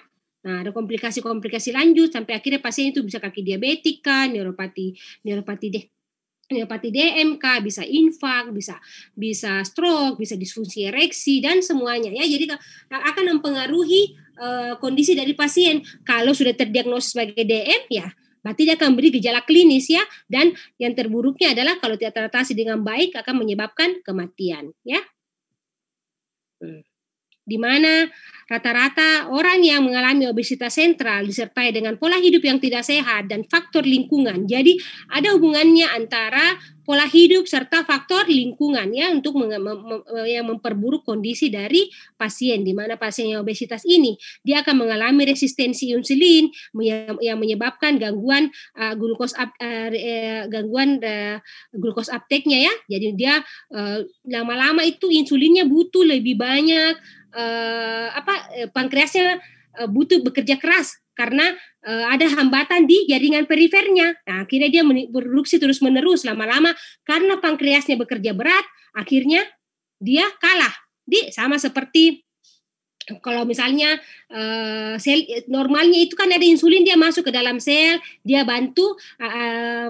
Nah, ada komplikasi-komplikasi lanjut sampai akhirnya pasien itu bisa kaki diabetika, neuropati, neuropati deh neuropati DMK, bisa infak, bisa bisa stroke, bisa disfungsi ereksi dan semuanya ya. Jadi akan mempengaruhi uh, kondisi dari pasien. Kalau sudah terdiagnosis sebagai DM ya, berarti dia akan beri gejala klinis ya dan yang terburuknya adalah kalau tidak teratasi dengan baik akan menyebabkan kematian ya. Hmm di mana rata-rata orang yang mengalami obesitas sentral disertai dengan pola hidup yang tidak sehat dan faktor lingkungan. Jadi ada hubungannya antara pola hidup serta faktor lingkungan ya untuk eh, yang memperburuk kondisi dari pasien di mana pasien yang obesitas ini dia akan mengalami resistensi insulin yang, menyebabkan gangguan uh, eh, glukos up, uh, gangguan uh, glukos uptake-nya ya. Jadi dia lama-lama uh, lama -lama itu insulinnya butuh lebih banyak uh, apa eh, pankreasnya uh, butuh bekerja keras karena uh, ada hambatan di jaringan perifernya. Nah, akhirnya dia berproduksi terus menerus lama-lama karena pankreasnya bekerja berat, akhirnya dia kalah. Di sama seperti kalau misalnya uh, sel normalnya itu kan ada insulin dia masuk ke dalam sel dia bantu uh,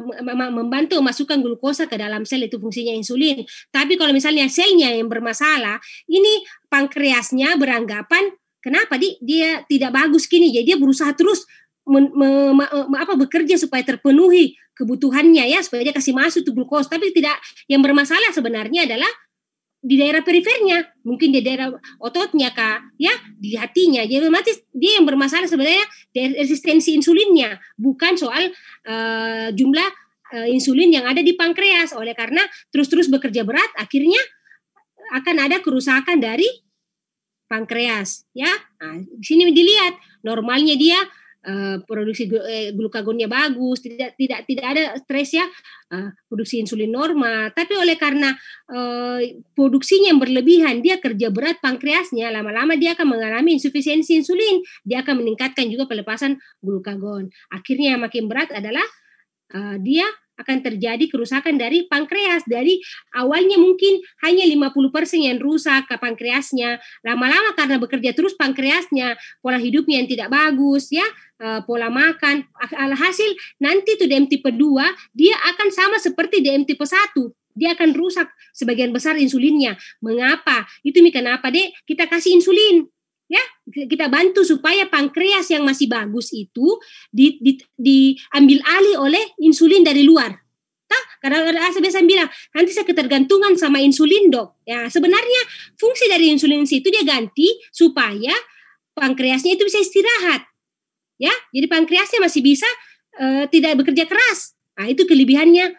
membantu masukkan glukosa ke dalam sel itu fungsinya insulin tapi kalau misalnya selnya yang bermasalah ini pankreasnya beranggapan kenapa di dia tidak bagus kini jadi dia berusaha terus apa bekerja supaya terpenuhi kebutuhannya ya supaya dia kasih masuk tuh glukosa tapi tidak yang bermasalah sebenarnya adalah di daerah perifernya, mungkin di daerah ototnya kak, ya di hatinya. Jadi ya, otomatis dia yang bermasalah sebenarnya resistensi insulinnya, bukan soal uh, jumlah uh, insulin yang ada di pankreas. Oleh karena terus-terus bekerja berat, akhirnya akan ada kerusakan dari pankreas, ya. Nah, di sini dilihat normalnya dia uh, produksi eh, glukagonnya bagus, tidak tidak tidak ada stres ya, uh, produksi insulin normal. Tapi oleh karena uh, produksinya yang berlebihan, dia kerja berat pankreasnya, lama-lama dia akan mengalami insufisiensi insulin, dia akan meningkatkan juga pelepasan glukagon. Akhirnya yang makin berat adalah uh, dia akan terjadi kerusakan dari pankreas. Dari awalnya mungkin hanya 50% yang rusak ke pankreasnya. Lama-lama karena bekerja terus pankreasnya, pola hidupnya yang tidak bagus ya, eh, pola makan. Alhasil nanti tuh DM tipe 2 dia akan sama seperti DM tipe 1 dia akan rusak sebagian besar insulinnya. Mengapa? Itu mi kenapa, Dek? Kita kasih insulin ya kita bantu supaya pankreas yang masih bagus itu di, di, diambil alih oleh insulin dari luar. Tah, karena saya biasa bilang nanti saya ketergantungan sama insulin dok. Ya sebenarnya fungsi dari insulin itu dia ganti supaya pankreasnya itu bisa istirahat. Ya, jadi pankreasnya masih bisa e, tidak bekerja keras. Nah, itu kelebihannya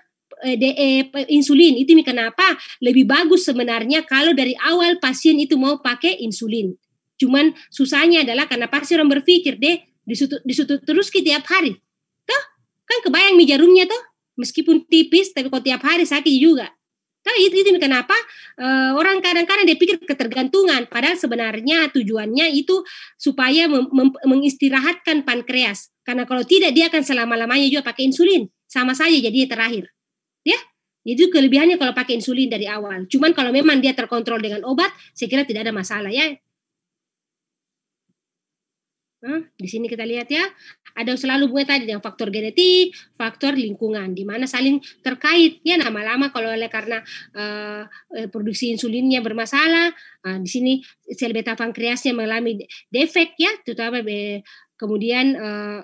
eh, de, eh, insulin itu kenapa lebih bagus sebenarnya kalau dari awal pasien itu mau pakai insulin Cuman susahnya adalah karena pasti orang berpikir deh disutut disutut terus ke tiap hari. Toh, kan kebayang mie jarumnya toh, meskipun tipis tapi kok tiap hari sakit juga. toh itu, itu kenapa e, orang kadang-kadang dia pikir ketergantungan, padahal sebenarnya tujuannya itu supaya mem, mem, mengistirahatkan pankreas. Karena kalau tidak dia akan selama-lamanya juga pakai insulin, sama saja jadi terakhir. Ya, jadi kelebihannya kalau pakai insulin dari awal. Cuman kalau memang dia terkontrol dengan obat, saya kira tidak ada masalah ya. Hmm, di sini kita lihat ya, ada selalu buat tadi yang faktor genetik, faktor lingkungan, di mana saling terkait. Ya, lama-lama kalau oleh karena uh, produksi insulinnya bermasalah, uh, di sini sel beta pankreasnya mengalami defek ya, terutama be, kemudian uh,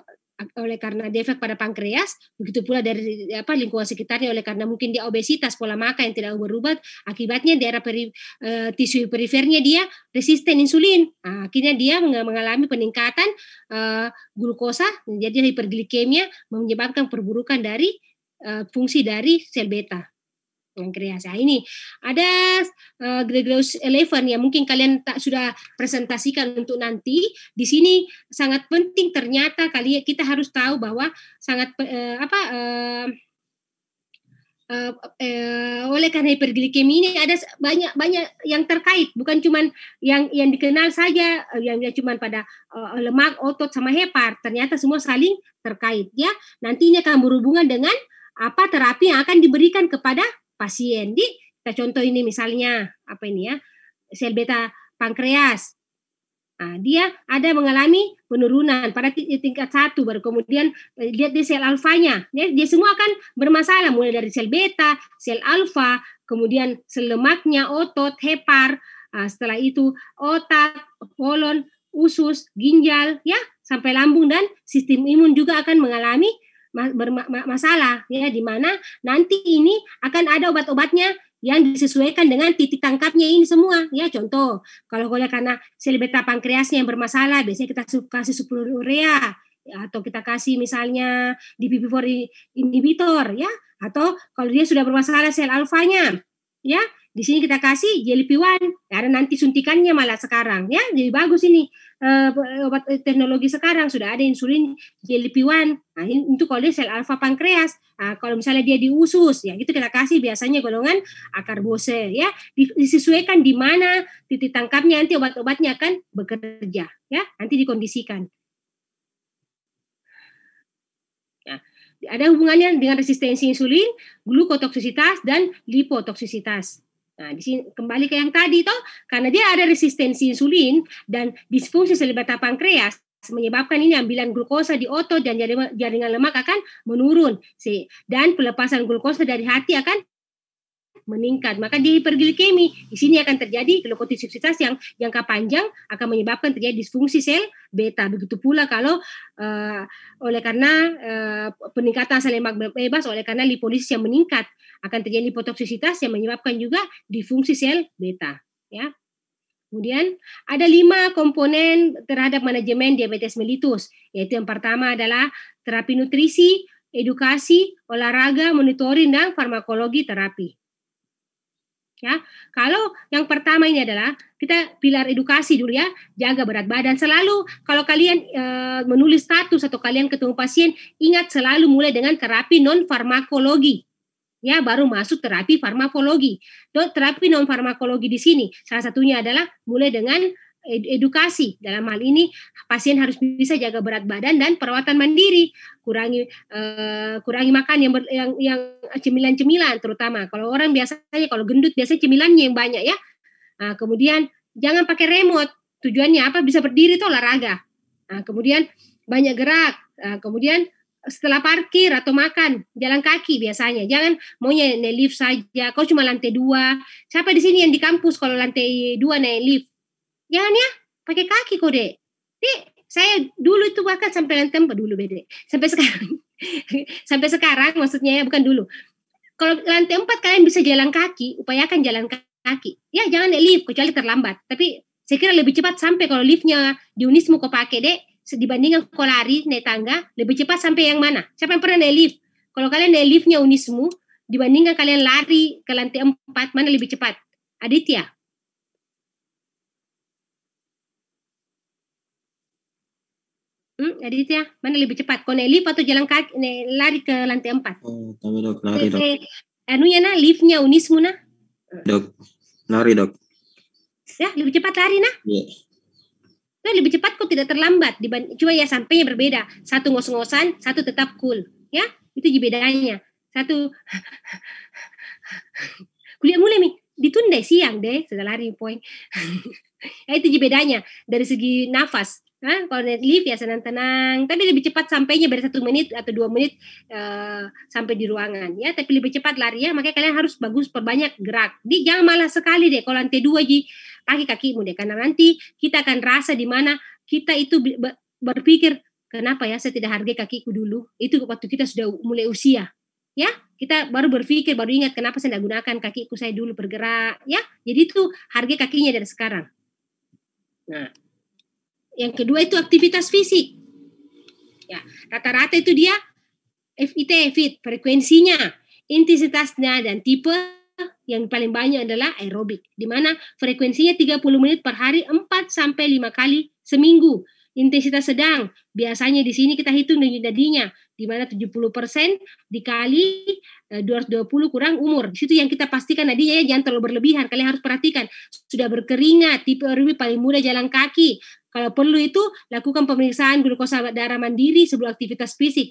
oleh karena defek pada pankreas, begitu pula dari apa lingkungan sekitarnya oleh karena mungkin dia obesitas pola makan yang tidak berubah, akibatnya daerah peri, e, tisu perifernya dia resisten insulin. Nah, akhirnya dia mengalami peningkatan e, glukosa, menjadi hiperglikemia menyebabkan perburukan dari e, fungsi dari sel beta yang kreasi. Nah, ini ada uh, Gregorius Eleven yang mungkin kalian tak sudah presentasikan untuk nanti. Di sini sangat penting ternyata kali kita harus tahu bahwa sangat uh, apa uh, Uh, uh, oleh karena hiperglikemi ini ada banyak banyak yang terkait bukan cuman yang yang dikenal saja yang dia cuman pada uh, lemak otot sama hepar ternyata semua saling terkait ya nantinya akan berhubungan dengan apa terapi yang akan diberikan kepada pasien. Di kita contoh ini misalnya apa ini ya sel beta pankreas. Nah, dia ada mengalami penurunan pada tingkat satu, baru kemudian lihat eh, di sel alfanya. Dia, ya, dia semua akan bermasalah, mulai dari sel beta, sel alfa, kemudian sel lemaknya, otot, hepar, nah, setelah itu otak, kolon, usus, ginjal, ya sampai lambung dan sistem imun juga akan mengalami bermasalah ya di mana nanti ini akan ada obat-obatnya yang disesuaikan dengan titik tangkapnya ini semua ya contoh kalau boleh karena sel beta pankreasnya yang bermasalah biasanya kita kasih sepuluh urea atau kita kasih misalnya di 4 inhibitor ya atau kalau dia sudah bermasalah sel alfanya ya di sini kita kasih GLP-1 karena nanti suntikannya malah sekarang ya. Jadi bagus ini uh, obat eh, teknologi sekarang sudah ada insulin GLP-1. Nah, ini untuk sel alfa pankreas. Nah, kalau misalnya dia di usus ya itu kita kasih biasanya golongan akar bose ya. Disesuaikan di mana titik tangkapnya nanti obat-obatnya akan bekerja ya. Nanti dikondisikan. Ya, ada hubungannya dengan resistensi insulin, glukotoksisitas, dan lipotoksisitas. Nah, di sini kembali ke yang tadi toh, karena dia ada resistensi insulin dan disfungsi sel beta pankreas menyebabkan ini ambilan glukosa di otot dan jaringan lemak akan menurun sih dan pelepasan glukosa dari hati akan meningkat. Maka di hiperglikemi di sini akan terjadi glukosid yang jangka panjang akan menyebabkan terjadi disfungsi sel beta. Begitu pula kalau uh, oleh karena uh, peningkatan sel lemak bebas oleh karena lipolisis yang meningkat akan terjadi hipotoksisitas yang menyebabkan juga difungsi sel beta ya. Kemudian ada lima komponen terhadap manajemen diabetes mellitus, yaitu yang pertama adalah terapi nutrisi, edukasi, olahraga, monitoring dan farmakologi terapi. Ya, kalau yang pertama ini adalah kita pilar edukasi dulu ya, jaga berat badan selalu. Kalau kalian e, menulis status atau kalian ketemu pasien, ingat selalu mulai dengan terapi non farmakologi ya baru masuk terapi farmakologi. Terapi non farmakologi di sini salah satunya adalah mulai dengan edukasi dalam hal ini pasien harus bisa jaga berat badan dan perawatan mandiri kurangi uh, kurangi makan yang ber, yang yang cemilan-cemilan terutama kalau orang biasanya kalau gendut biasanya cemilannya yang banyak ya nah, kemudian jangan pakai remote tujuannya apa bisa berdiri itu olahraga nah, kemudian banyak gerak nah, kemudian setelah parkir atau makan jalan kaki biasanya jangan maunya naik lift saja kau cuma lantai dua siapa di sini yang di kampus kalau lantai dua naik lift jangan ya pakai kaki kok dek dek saya dulu itu bahkan sampai lantai empat dulu bede sampai sekarang sampai sekarang maksudnya ya bukan dulu kalau lantai empat kalian bisa jalan kaki upayakan jalan kaki ya jangan naik lift kecuali terlambat tapi saya kira lebih cepat sampai kalau liftnya di Unismu kau pakai dek dibandingkan kalau lari naik tangga lebih cepat sampai yang mana? Siapa yang pernah naik lift? Kalau kalian naik liftnya Unismu dibandingkan kalian lari ke lantai empat, mana lebih cepat? Aditya. Hmm, Aditya, mana lebih cepat? Kau naik lift atau jalan kaki, naik lari ke lantai empat? Oh, tapi dok, lari dok. Eh, anunya nah, liftnya unismu nah? Dok, lari dok. Ya, lebih cepat lari nah? Iya. Yeah. Nah, lebih cepat kok tidak terlambat. Cuma ya sampainya berbeda. Satu ngos-ngosan, satu tetap cool. Ya, itu bedanya. Satu kuliah mulai nih ditunda siang deh setelah lari poin. ya, itu bedanya dari segi nafas. Nah, kalau naik lift ya senang-tenang, tapi lebih cepat sampainya dari satu menit atau dua menit uh, sampai di ruangan ya. Tapi lebih cepat lari ya. makanya kalian harus bagus perbanyak gerak. Di jangan malah sekali deh kalau lantai dua di kaki kakimu deh, karena nanti kita akan rasa di mana kita itu berpikir kenapa ya saya tidak hargai kakiku dulu. Itu waktu kita sudah mulai usia ya kita baru berpikir baru ingat kenapa saya tidak gunakan kakiku saya dulu bergerak ya jadi itu harga kakinya dari sekarang nah yang kedua itu aktivitas fisik. Ya, rata-rata itu dia FIT, fit, frekuensinya, intensitasnya dan tipe yang paling banyak adalah aerobik di mana frekuensinya 30 menit per hari 4 sampai 5 kali seminggu. Intensitas sedang biasanya di sini kita hitung dan jadinya di mana 70% dikali 220 eh, kurang umur. Di situ yang kita pastikan tadi ya jangan terlalu berlebihan. Kalian harus perhatikan sudah berkeringat, tipe lebih paling mudah jalan kaki. Kalau perlu itu lakukan pemeriksaan glukosa darah mandiri sebelum aktivitas fisik.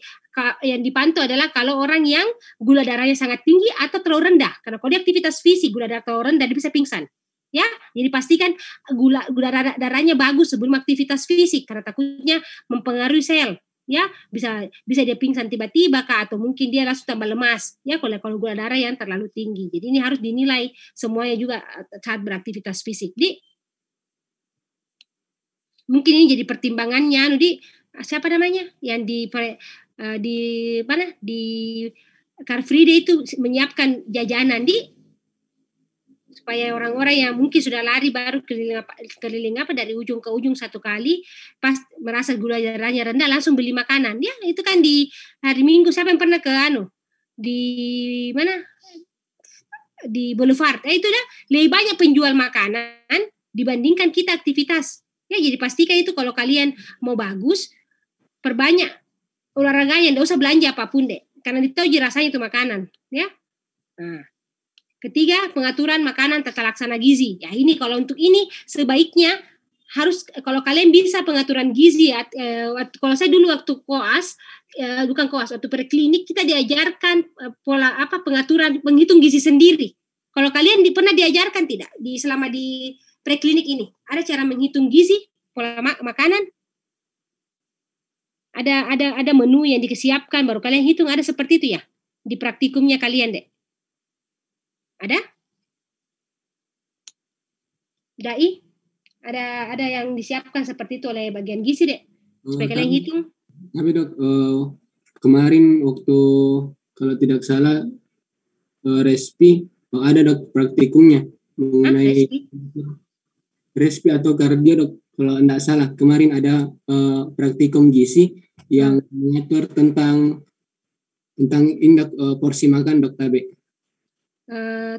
Yang dipantau adalah kalau orang yang gula darahnya sangat tinggi atau terlalu rendah. Karena kalau dia aktivitas fisik gula darah terlalu rendah dia bisa pingsan ya jadi pastikan gula gula darah, darahnya bagus sebelum aktivitas fisik karena takutnya mempengaruhi sel ya bisa bisa dia pingsan tiba-tiba kah atau mungkin dia langsung tambah lemas ya kalau kalau gula darah yang terlalu tinggi jadi ini harus dinilai semuanya juga eh, saat beraktivitas fisik di mungkin ini jadi pertimbangannya Nudi siapa namanya yang di eh, di mana di Car Free Day itu menyiapkan jajanan di supaya orang-orang yang mungkin sudah lari baru keliling apa, keliling apa dari ujung ke ujung satu kali pas merasa gula darahnya rendah langsung beli makanan ya itu kan di hari minggu siapa yang pernah ke anu di mana di boulevard ya itu dah lebih banyak penjual makanan dibandingkan kita aktivitas ya jadi pastikan itu kalau kalian mau bagus perbanyak olahraganya nggak usah belanja apapun deh karena ditahu rasanya itu makanan ya nah Ketiga, pengaturan makanan tata laksana gizi. Ya ini kalau untuk ini sebaiknya harus kalau kalian bisa pengaturan gizi ya eh, kalau saya dulu waktu koas eh, bukan koas waktu preklinik kita diajarkan eh, pola apa pengaturan menghitung gizi sendiri kalau kalian di, pernah diajarkan tidak di selama di preklinik ini ada cara menghitung gizi pola mak makanan ada ada ada menu yang disiapkan baru kalian hitung ada seperti itu ya di praktikumnya kalian deh ada? Dai? Ada ada yang disiapkan seperti itu oleh bagian gizi, Dek? Supaya uh, kalian hitung. Tapi, Dok, uh, kemarin waktu kalau tidak salah uh, respi oh, ada dok praktikumnya mengenai ah, respi atau kardio dok kalau tidak salah kemarin ada uh, praktikum gizi yang hmm. mengatur tentang tentang indeks uh, porsi makan dok tabe Eh,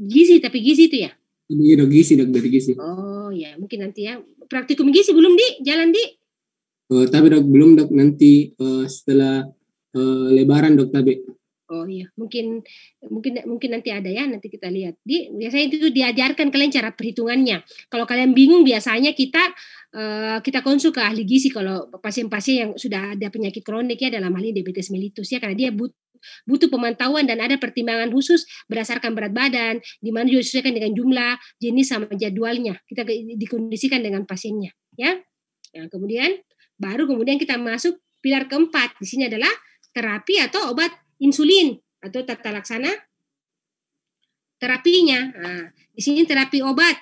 gizi tapi gizi itu ya? Iya dok gizi dok dari gizi. Oh ya mungkin nanti ya praktikum gizi belum di jalan di? Uh, tapi dok belum dok nanti uh, setelah uh, Lebaran dok tapi. Oh iya mungkin mungkin mungkin nanti ada ya nanti kita lihat di biasanya itu diajarkan kalian cara perhitungannya. Kalau kalian bingung biasanya kita uh, kita konsul ke ahli gizi kalau pasien-pasien yang sudah ada penyakit kronik ya dalam hal ini diabetes melitus ya karena dia butuh butuh pemantauan dan ada pertimbangan khusus berdasarkan berat badan, di mana disesuaikan dengan jumlah, jenis sama jadwalnya. Kita dikondisikan dengan pasiennya, ya. Nah, kemudian baru kemudian kita masuk pilar keempat. Di sini adalah terapi atau obat insulin atau tata laksana terapinya. Nah, di sini terapi obat.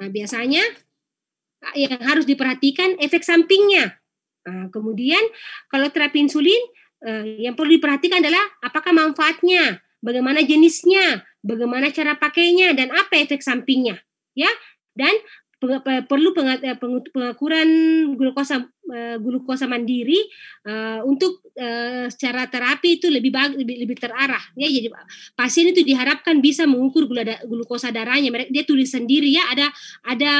Nah, biasanya yang harus diperhatikan efek sampingnya. Nah, kemudian kalau terapi insulin uh, yang perlu diperhatikan adalah apakah manfaatnya, bagaimana jenisnya, bagaimana cara pakainya, dan apa efek sampingnya, ya. Dan perlu eh, pengukuran glukosa eh, glukosa mandiri eh, untuk secara terapi itu lebih bagus lebih, lebih terarah ya jadi pasien itu diharapkan bisa mengukur glukosa darahnya mereka dia tulis sendiri ya ada ada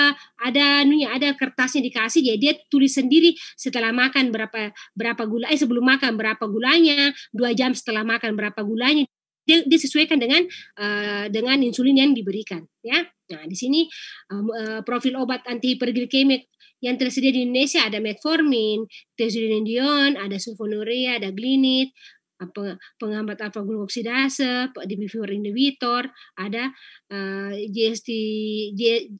ada nunya ada kertasnya dikasih jadi ya. dia tulis sendiri setelah makan berapa berapa gula eh sebelum makan berapa gulanya dua jam setelah makan berapa gulanya disesuaikan dengan uh, dengan insulin yang diberikan ya. Nah, di sini um, uh, profil obat anti hiperglikemik yang tersedia di Indonesia ada metformin, tezodiazidion, ada sulfonuria, ada glinit, penghambat alfa glukosidase, dimifur inhibitor, ada uh, eh, GST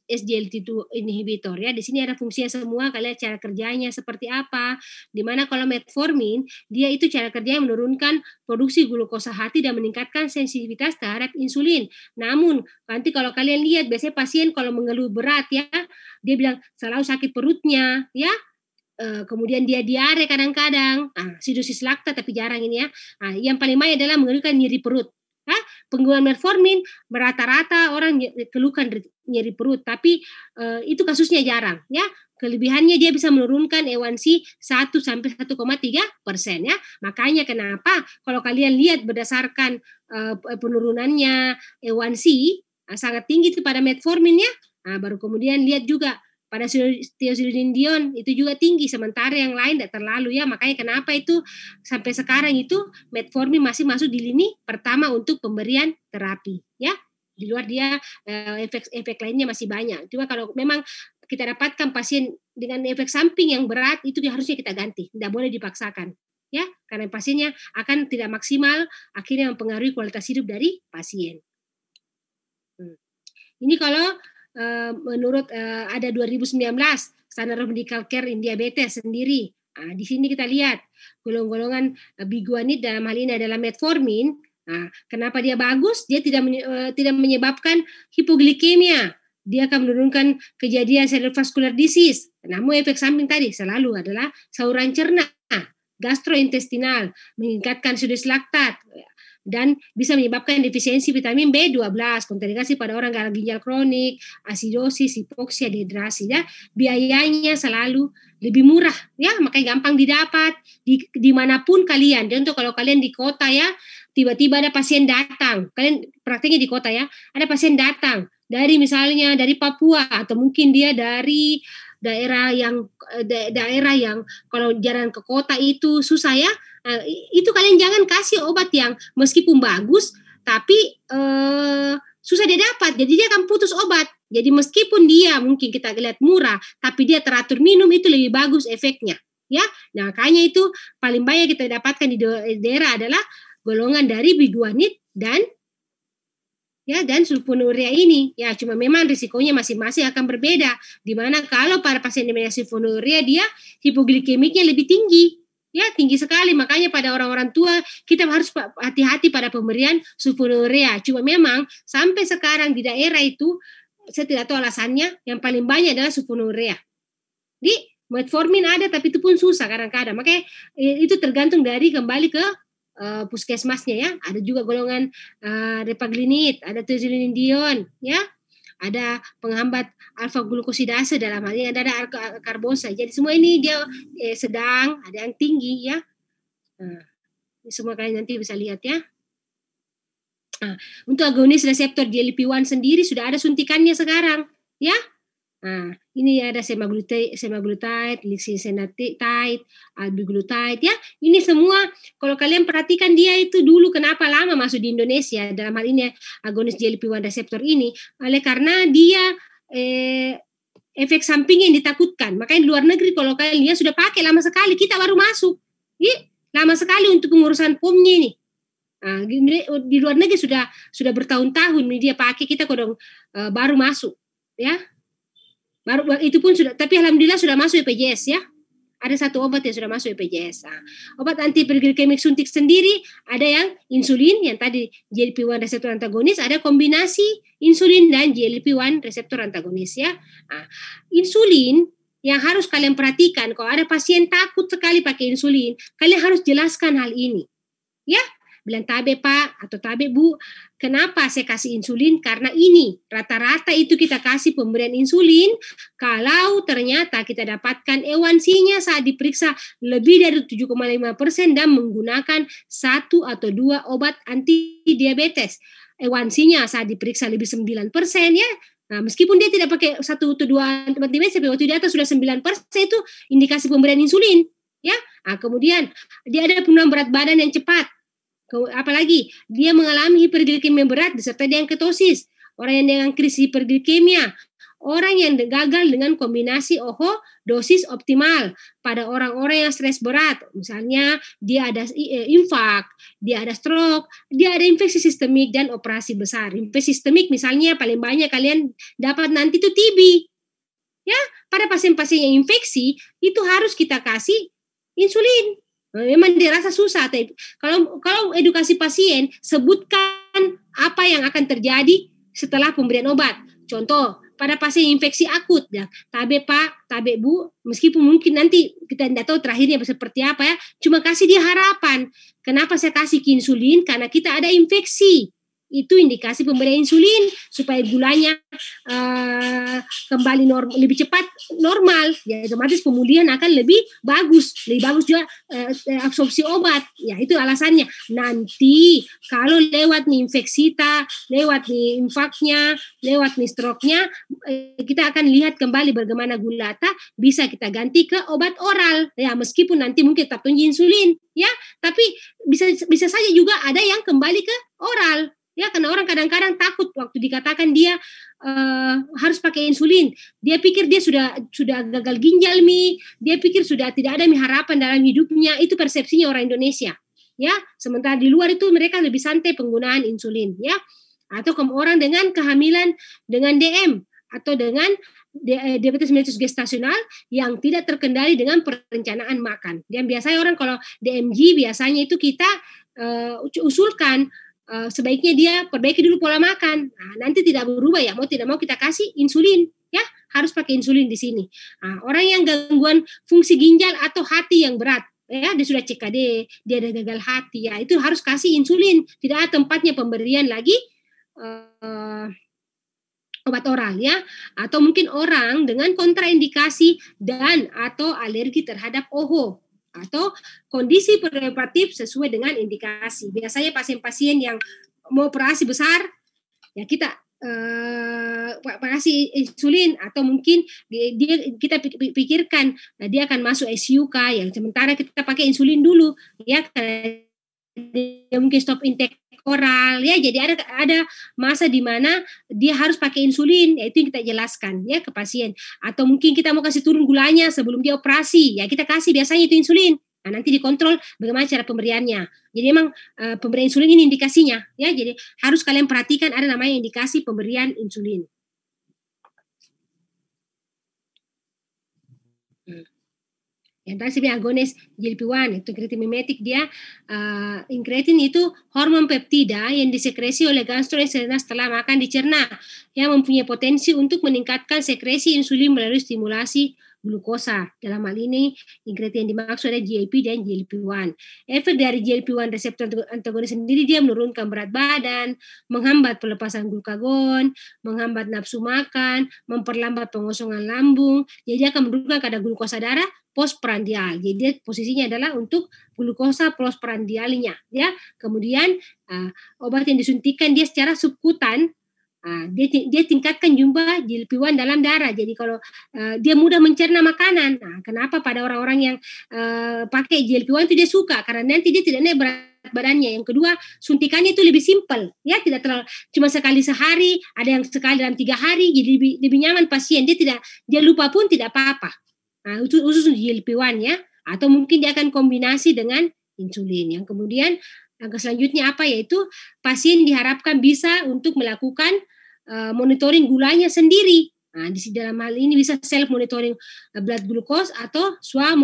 SGLT2 inhibitor ya. Di sini ada fungsinya semua, kalian cara kerjanya seperti apa. Di mana kalau metformin dia itu cara kerjanya menurunkan produksi glukosa hati dan meningkatkan sensitivitas terhadap insulin. Namun nanti kalau kalian lihat biasanya pasien kalau mengeluh berat ya, dia bilang selalu sakit perutnya ya, Eh, kemudian dia diare kadang-kadang, nah, sidosis laktat tapi jarang ini ya. Nah, yang paling banyak adalah mengeluhkan nyeri perut. Nah, penggunaan metformin merata-rata orang keluhkan nyeri perut, tapi eh, itu kasusnya jarang ya. Kelebihannya dia bisa menurunkan A1C 1 sampai 1,3 persen ya. Makanya kenapa kalau kalian lihat berdasarkan eh, penurunannya A1C ah, sangat tinggi itu pada metformin ya. Nah, baru kemudian lihat juga pada Theoxidin dion itu juga tinggi sementara yang lain tidak terlalu ya makanya kenapa itu sampai sekarang itu metformin masih masuk di lini pertama untuk pemberian terapi ya di luar dia efek-efek eh, lainnya masih banyak cuma kalau memang kita dapatkan pasien dengan efek samping yang berat itu harusnya kita ganti tidak boleh dipaksakan ya karena pasiennya akan tidak maksimal akhirnya mempengaruhi kualitas hidup dari pasien hmm. ini kalau Eh, menurut uh, ada 2019 standar of medical care in diabetes sendiri. Nah, di sini kita lihat golongan golongan uh, eh, biguanid dalam hal ini adalah metformin. Nah, kenapa dia bagus? Dia tidak tidak menyebabkan hipoglikemia. Dia akan menurunkan kejadian cerebrovascular disease. Namun efek samping tadi selalu adalah saluran cerna gastrointestinal, meningkatkan sudut laktat, dan bisa menyebabkan defisiensi vitamin B12, kontraindikasi pada orang gagal ginjal kronik, asidosis, hipoksia, dehidrasi ya. Biayanya selalu lebih murah ya, makanya gampang didapat di dimanapun kalian. Contoh kalau kalian di kota ya, tiba-tiba ada pasien datang, kalian praktiknya di kota ya, ada pasien datang dari misalnya dari Papua atau mungkin dia dari daerah yang eh, da daerah yang kalau jalan ke kota itu susah ya Eh, itu kalian jangan kasih obat yang meskipun bagus tapi eh, susah dia dapat. Jadi dia akan putus obat. Jadi meskipun dia mungkin kita lihat murah, tapi dia teratur minum itu lebih bagus efeknya, ya. Nah, makanya itu paling banyak kita dapatkan di eh, daerah adalah golongan dari biduanit dan ya dan sulfonuria ini ya cuma memang risikonya masing-masing akan berbeda dimana kalau para pasien dengan sulfonuria dia hipoglikemiknya lebih tinggi ya tinggi sekali. Makanya pada orang-orang tua kita harus hati-hati pada pemberian sulfonuria. Cuma memang sampai sekarang di daerah itu saya tidak tahu alasannya yang paling banyak adalah sulfonuria. Di metformin ada tapi itu pun susah kadang-kadang. Makanya itu tergantung dari kembali ke uh, puskesmasnya ya. Ada juga golongan uh, eh, repaglinit, ada tezolinidion ya ada penghambat alfa glukosidase dalam hal ini, ada, karbosa. Jadi semua ini dia eh, sedang, ada yang tinggi ya. Nah, semua kalian nanti bisa lihat ya. Nah, untuk agonis reseptor GLP-1 sendiri sudah ada suntikannya sekarang, ya. Nah, ini ya, ada semaglutide, semaglutide, lisinsenatide, albiglutide ya. Ini semua kalau kalian perhatikan dia itu dulu kenapa lama masuk di Indonesia dalam hal ini ya, agonis GLP-1 reseptor ini oleh karena dia eh, efek samping yang ditakutkan. Makanya di luar negeri kalau kalian lihat sudah pakai lama sekali, kita baru masuk. Ih, lama sekali untuk pengurusan pomnya ini. Nah, di luar negeri sudah sudah bertahun-tahun dia pakai kita kodong eh, baru masuk ya Baru itu pun sudah, tapi alhamdulillah sudah masuk BPJS e ya. Ada satu obat yang sudah masuk BPJS e Nah, obat anti hiperglikemik suntik sendiri ada yang insulin yang tadi GLP-1 reseptor antagonis, ada kombinasi insulin dan GLP-1 reseptor antagonis ya. Nah, insulin yang harus kalian perhatikan kalau ada pasien takut sekali pakai insulin, kalian harus jelaskan hal ini. Ya, bilang tabe pak atau tabe bu Kenapa saya kasih insulin? Karena ini rata-rata itu kita kasih pemberian insulin kalau ternyata kita dapatkan ewansinya saat diperiksa lebih dari 7,5 persen dan menggunakan satu atau dua obat anti diabetes. Ewansinya saat diperiksa lebih 9 persen ya. Nah, meskipun dia tidak pakai satu atau dua obat diabetes, tapi waktu di atas sudah 9 persen itu indikasi pemberian insulin. Ya, nah, kemudian dia ada penurunan berat badan yang cepat Apalagi dia mengalami hiperglikemia berat disertai dengan ketosis, orang yang dengan krisis hiperglikemia, orang yang gagal dengan kombinasi OHO dosis optimal pada orang-orang yang stres berat, misalnya dia ada eh, infak, dia ada stroke, dia ada infeksi sistemik dan operasi besar. Infeksi sistemik misalnya paling banyak kalian dapat nanti itu TB. Ya, pada pasien-pasien yang infeksi itu harus kita kasih insulin Memang dirasa susah. Tapi kalau kalau edukasi pasien sebutkan apa yang akan terjadi setelah pemberian obat. Contoh, pada pasien infeksi akut ya. Tabe Pak, tabe Bu, meskipun mungkin nanti kita tidak tahu terakhirnya seperti apa ya, cuma kasih dia harapan. Kenapa saya kasih insulin? Karena kita ada infeksi itu indikasi pemberian insulin supaya gulanya uh, kembali normal lebih cepat normal ya otomatis pemulihan akan lebih bagus lebih bagus juga uh, absorpsi obat ya itu alasannya nanti kalau lewat nih infeksita lewat nih infaknya lewat nih stroke-nya eh, kita akan lihat kembali bagaimana gula tak bisa kita ganti ke obat oral ya meskipun nanti mungkin tetap tunjuk insulin ya tapi bisa bisa saja juga ada yang kembali ke oral Ya, karena orang kadang-kadang takut waktu dikatakan dia uh, harus pakai insulin. Dia pikir dia sudah sudah gagal ginjal mi, dia pikir sudah tidak ada mi harapan dalam hidupnya. Itu persepsinya orang Indonesia. Ya, sementara di luar itu mereka lebih santai penggunaan insulin, ya. Atau orang dengan kehamilan dengan DM atau dengan eh, diabetes mellitus gestasional yang tidak terkendali dengan perencanaan makan. Dan biasanya orang kalau DMG biasanya itu kita uh, usulkan Eh, sebaiknya dia perbaiki dulu pola makan. Nah, nanti tidak berubah ya, mau tidak mau kita kasih insulin ya, harus pakai insulin di sini. Nah, orang yang gangguan fungsi ginjal atau hati yang berat ya dia sudah CKD, dia ada gagal hati ya, itu harus kasih insulin. Tidak ada tempatnya pemberian lagi uh, obat oral ya atau mungkin orang dengan kontraindikasi dan atau alergi terhadap OHO atau kondisi preoperatif sesuai dengan indikasi. Biasanya pasien-pasien yang mau operasi besar ya kita eh, operasi insulin atau mungkin dia kita pikirkan nah dia akan masuk ICU kah yang sementara kita pakai insulin dulu ya karena dia mungkin stop intake oral ya jadi ada ada masa di mana dia harus pakai insulin ya itu yang kita jelaskan ya ke pasien atau mungkin kita mau kasih turun gulanya sebelum dia operasi ya kita kasih biasanya itu insulin nah nanti dikontrol bagaimana cara pemberiannya jadi emang e, eh, pemberian insulin ini indikasinya ya jadi harus kalian perhatikan ada namanya indikasi pemberian insulin Interaksi agonis GLP-1 itu kreatin mimetik dia uh, itu hormon peptida yang disekresi oleh gastrointestinal setelah makan dicerna yang mempunyai potensi untuk meningkatkan sekresi insulin melalui stimulasi glukosa. Dalam hal ini, ingredient yang dimaksud adalah GLP dan GLP-1. Efek dari GLP-1 reseptor antagonis sendiri dia menurunkan berat badan, menghambat pelepasan glukagon, menghambat nafsu makan, memperlambat pengosongan lambung. Jadi akan menurunkan kadar glukosa darah, postprandial. Jadi posisinya adalah untuk glukosa postprandialnya ya. Kemudian uh, obat yang disuntikan dia secara subkutan uh, dia, dia tingkatkan jumlah GLP-1 dalam darah. Jadi kalau uh, dia mudah mencerna makanan. Nah, kenapa pada orang-orang yang uh, pakai GLP-1 itu dia suka karena nanti dia tidak naik badannya. Yang kedua, suntikannya itu lebih simpel, ya tidak terlalu cuma sekali sehari, ada yang sekali dalam tiga hari, jadi lebih, lebih nyaman pasien. Dia tidak dia lupa pun tidak apa-apa khusus ah, khusus GLP-1 ya atau mungkin dia akan kombinasi dengan insulin yang kemudian langkah selanjutnya apa yaitu pasien diharapkan bisa untuk melakukan uh, monitoring gulanya sendiri nah, di dalam hal ini bisa self monitoring eh, blood glucose atau swa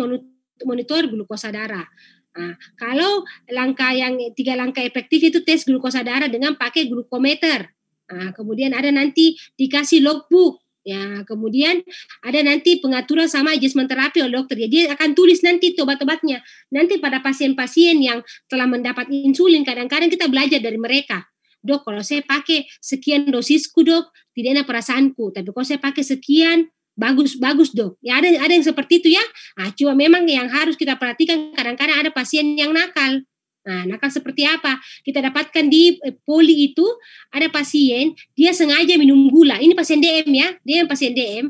monitor glukosa darah Nah, kalau langkah yang tiga langkah efektif itu tes glukosa darah dengan pakai glukometer. Nah, kemudian ada nanti dikasih logbook Ya, kemudian ada nanti pengaturan sama adjustment terapi oleh dokter. Jadi akan tulis nanti obat-obatnya. Nanti pada pasien-pasien yang telah mendapat insulin, kadang-kadang kita belajar dari mereka. Dok, kalau saya pakai sekian dosisku dok, tidak enak perasaanku. Tapi kalau saya pakai sekian, bagus bagus dok. Ya ada ada yang seperti itu ya. Nah, cuma memang yang harus kita perhatikan kadang-kadang ada pasien yang nakal Nah, nakal seperti apa? Kita dapatkan di eh, poli itu ada pasien, dia sengaja minum gula. Ini pasien DM ya, dia yang pasien DM.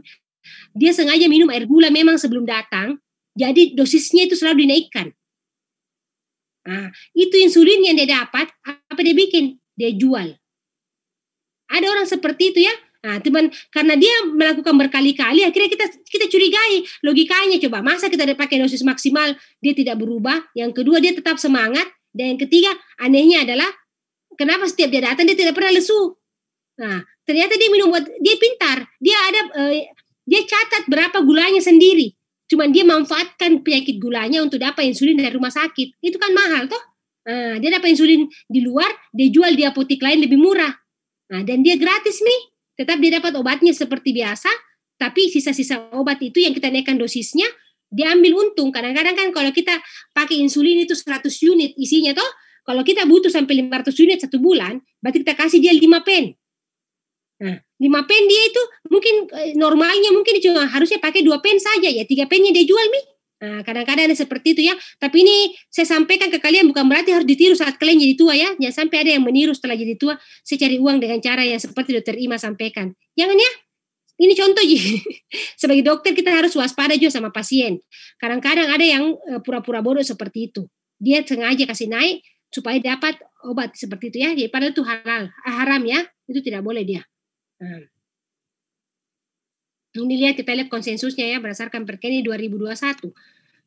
Dia sengaja minum air gula memang sebelum datang. Jadi dosisnya itu selalu dinaikkan. Nah, itu insulin yang dia dapat, apa dia bikin? Dia jual. Ada orang seperti itu ya. Nah, teman, karena dia melakukan berkali-kali, akhirnya kita kita curigai logikanya. Coba, masa kita pakai dosis maksimal, dia tidak berubah. Yang kedua, dia tetap semangat, dan yang ketiga, anehnya adalah kenapa setiap dia datang dia tidak pernah lesu. Nah, ternyata dia minum buat dia pintar, dia ada eh, dia catat berapa gulanya sendiri. Cuman dia manfaatkan penyakit gulanya untuk dapat insulin dari rumah sakit. Itu kan mahal toh? Nah, dia dapat insulin di luar, dia jual di apotek lain lebih murah. Nah, dan dia gratis nih. Tetap dia dapat obatnya seperti biasa, tapi sisa-sisa obat itu yang kita naikkan dosisnya diambil untung. Kadang-kadang kan kalau kita pakai insulin itu 100 unit isinya toh, kalau kita butuh sampai 500 unit satu bulan, berarti kita kasih dia 5 pen. Nah, 5 pen dia itu mungkin eh, normalnya mungkin cuma harusnya pakai dua pen saja ya, 3 pennya dia jual nih. Nah, kadang-kadang ada seperti itu ya. Tapi ini saya sampaikan ke kalian bukan berarti harus ditiru saat kalian jadi tua ya. Jangan sampai ada yang meniru setelah jadi tua. Saya cari uang dengan cara yang seperti dokter Ima sampaikan. Jangan ya. Ini contoh. sebagai dokter kita harus waspada juga sama pasien. Kadang-kadang ada yang eh, pura-pura bodoh seperti itu. Dia sengaja kasih naik supaya dapat obat seperti itu ya. Jadi padahal itu halal, haram ya. Itu tidak boleh dia. Hmm. Ini lihat kita lihat konsensusnya ya berdasarkan Perkeni 2021.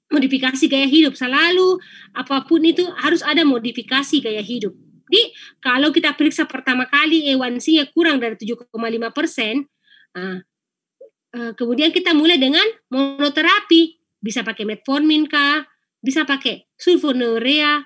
Modifikasi gaya hidup selalu apapun itu harus ada modifikasi gaya hidup. Jadi kalau kita periksa pertama kali a kurang dari 7,5 persen, ah, Eh, kemudian kita mulai dengan monoterapi. Bisa pakai metformin kah? Bisa pakai sulfonurea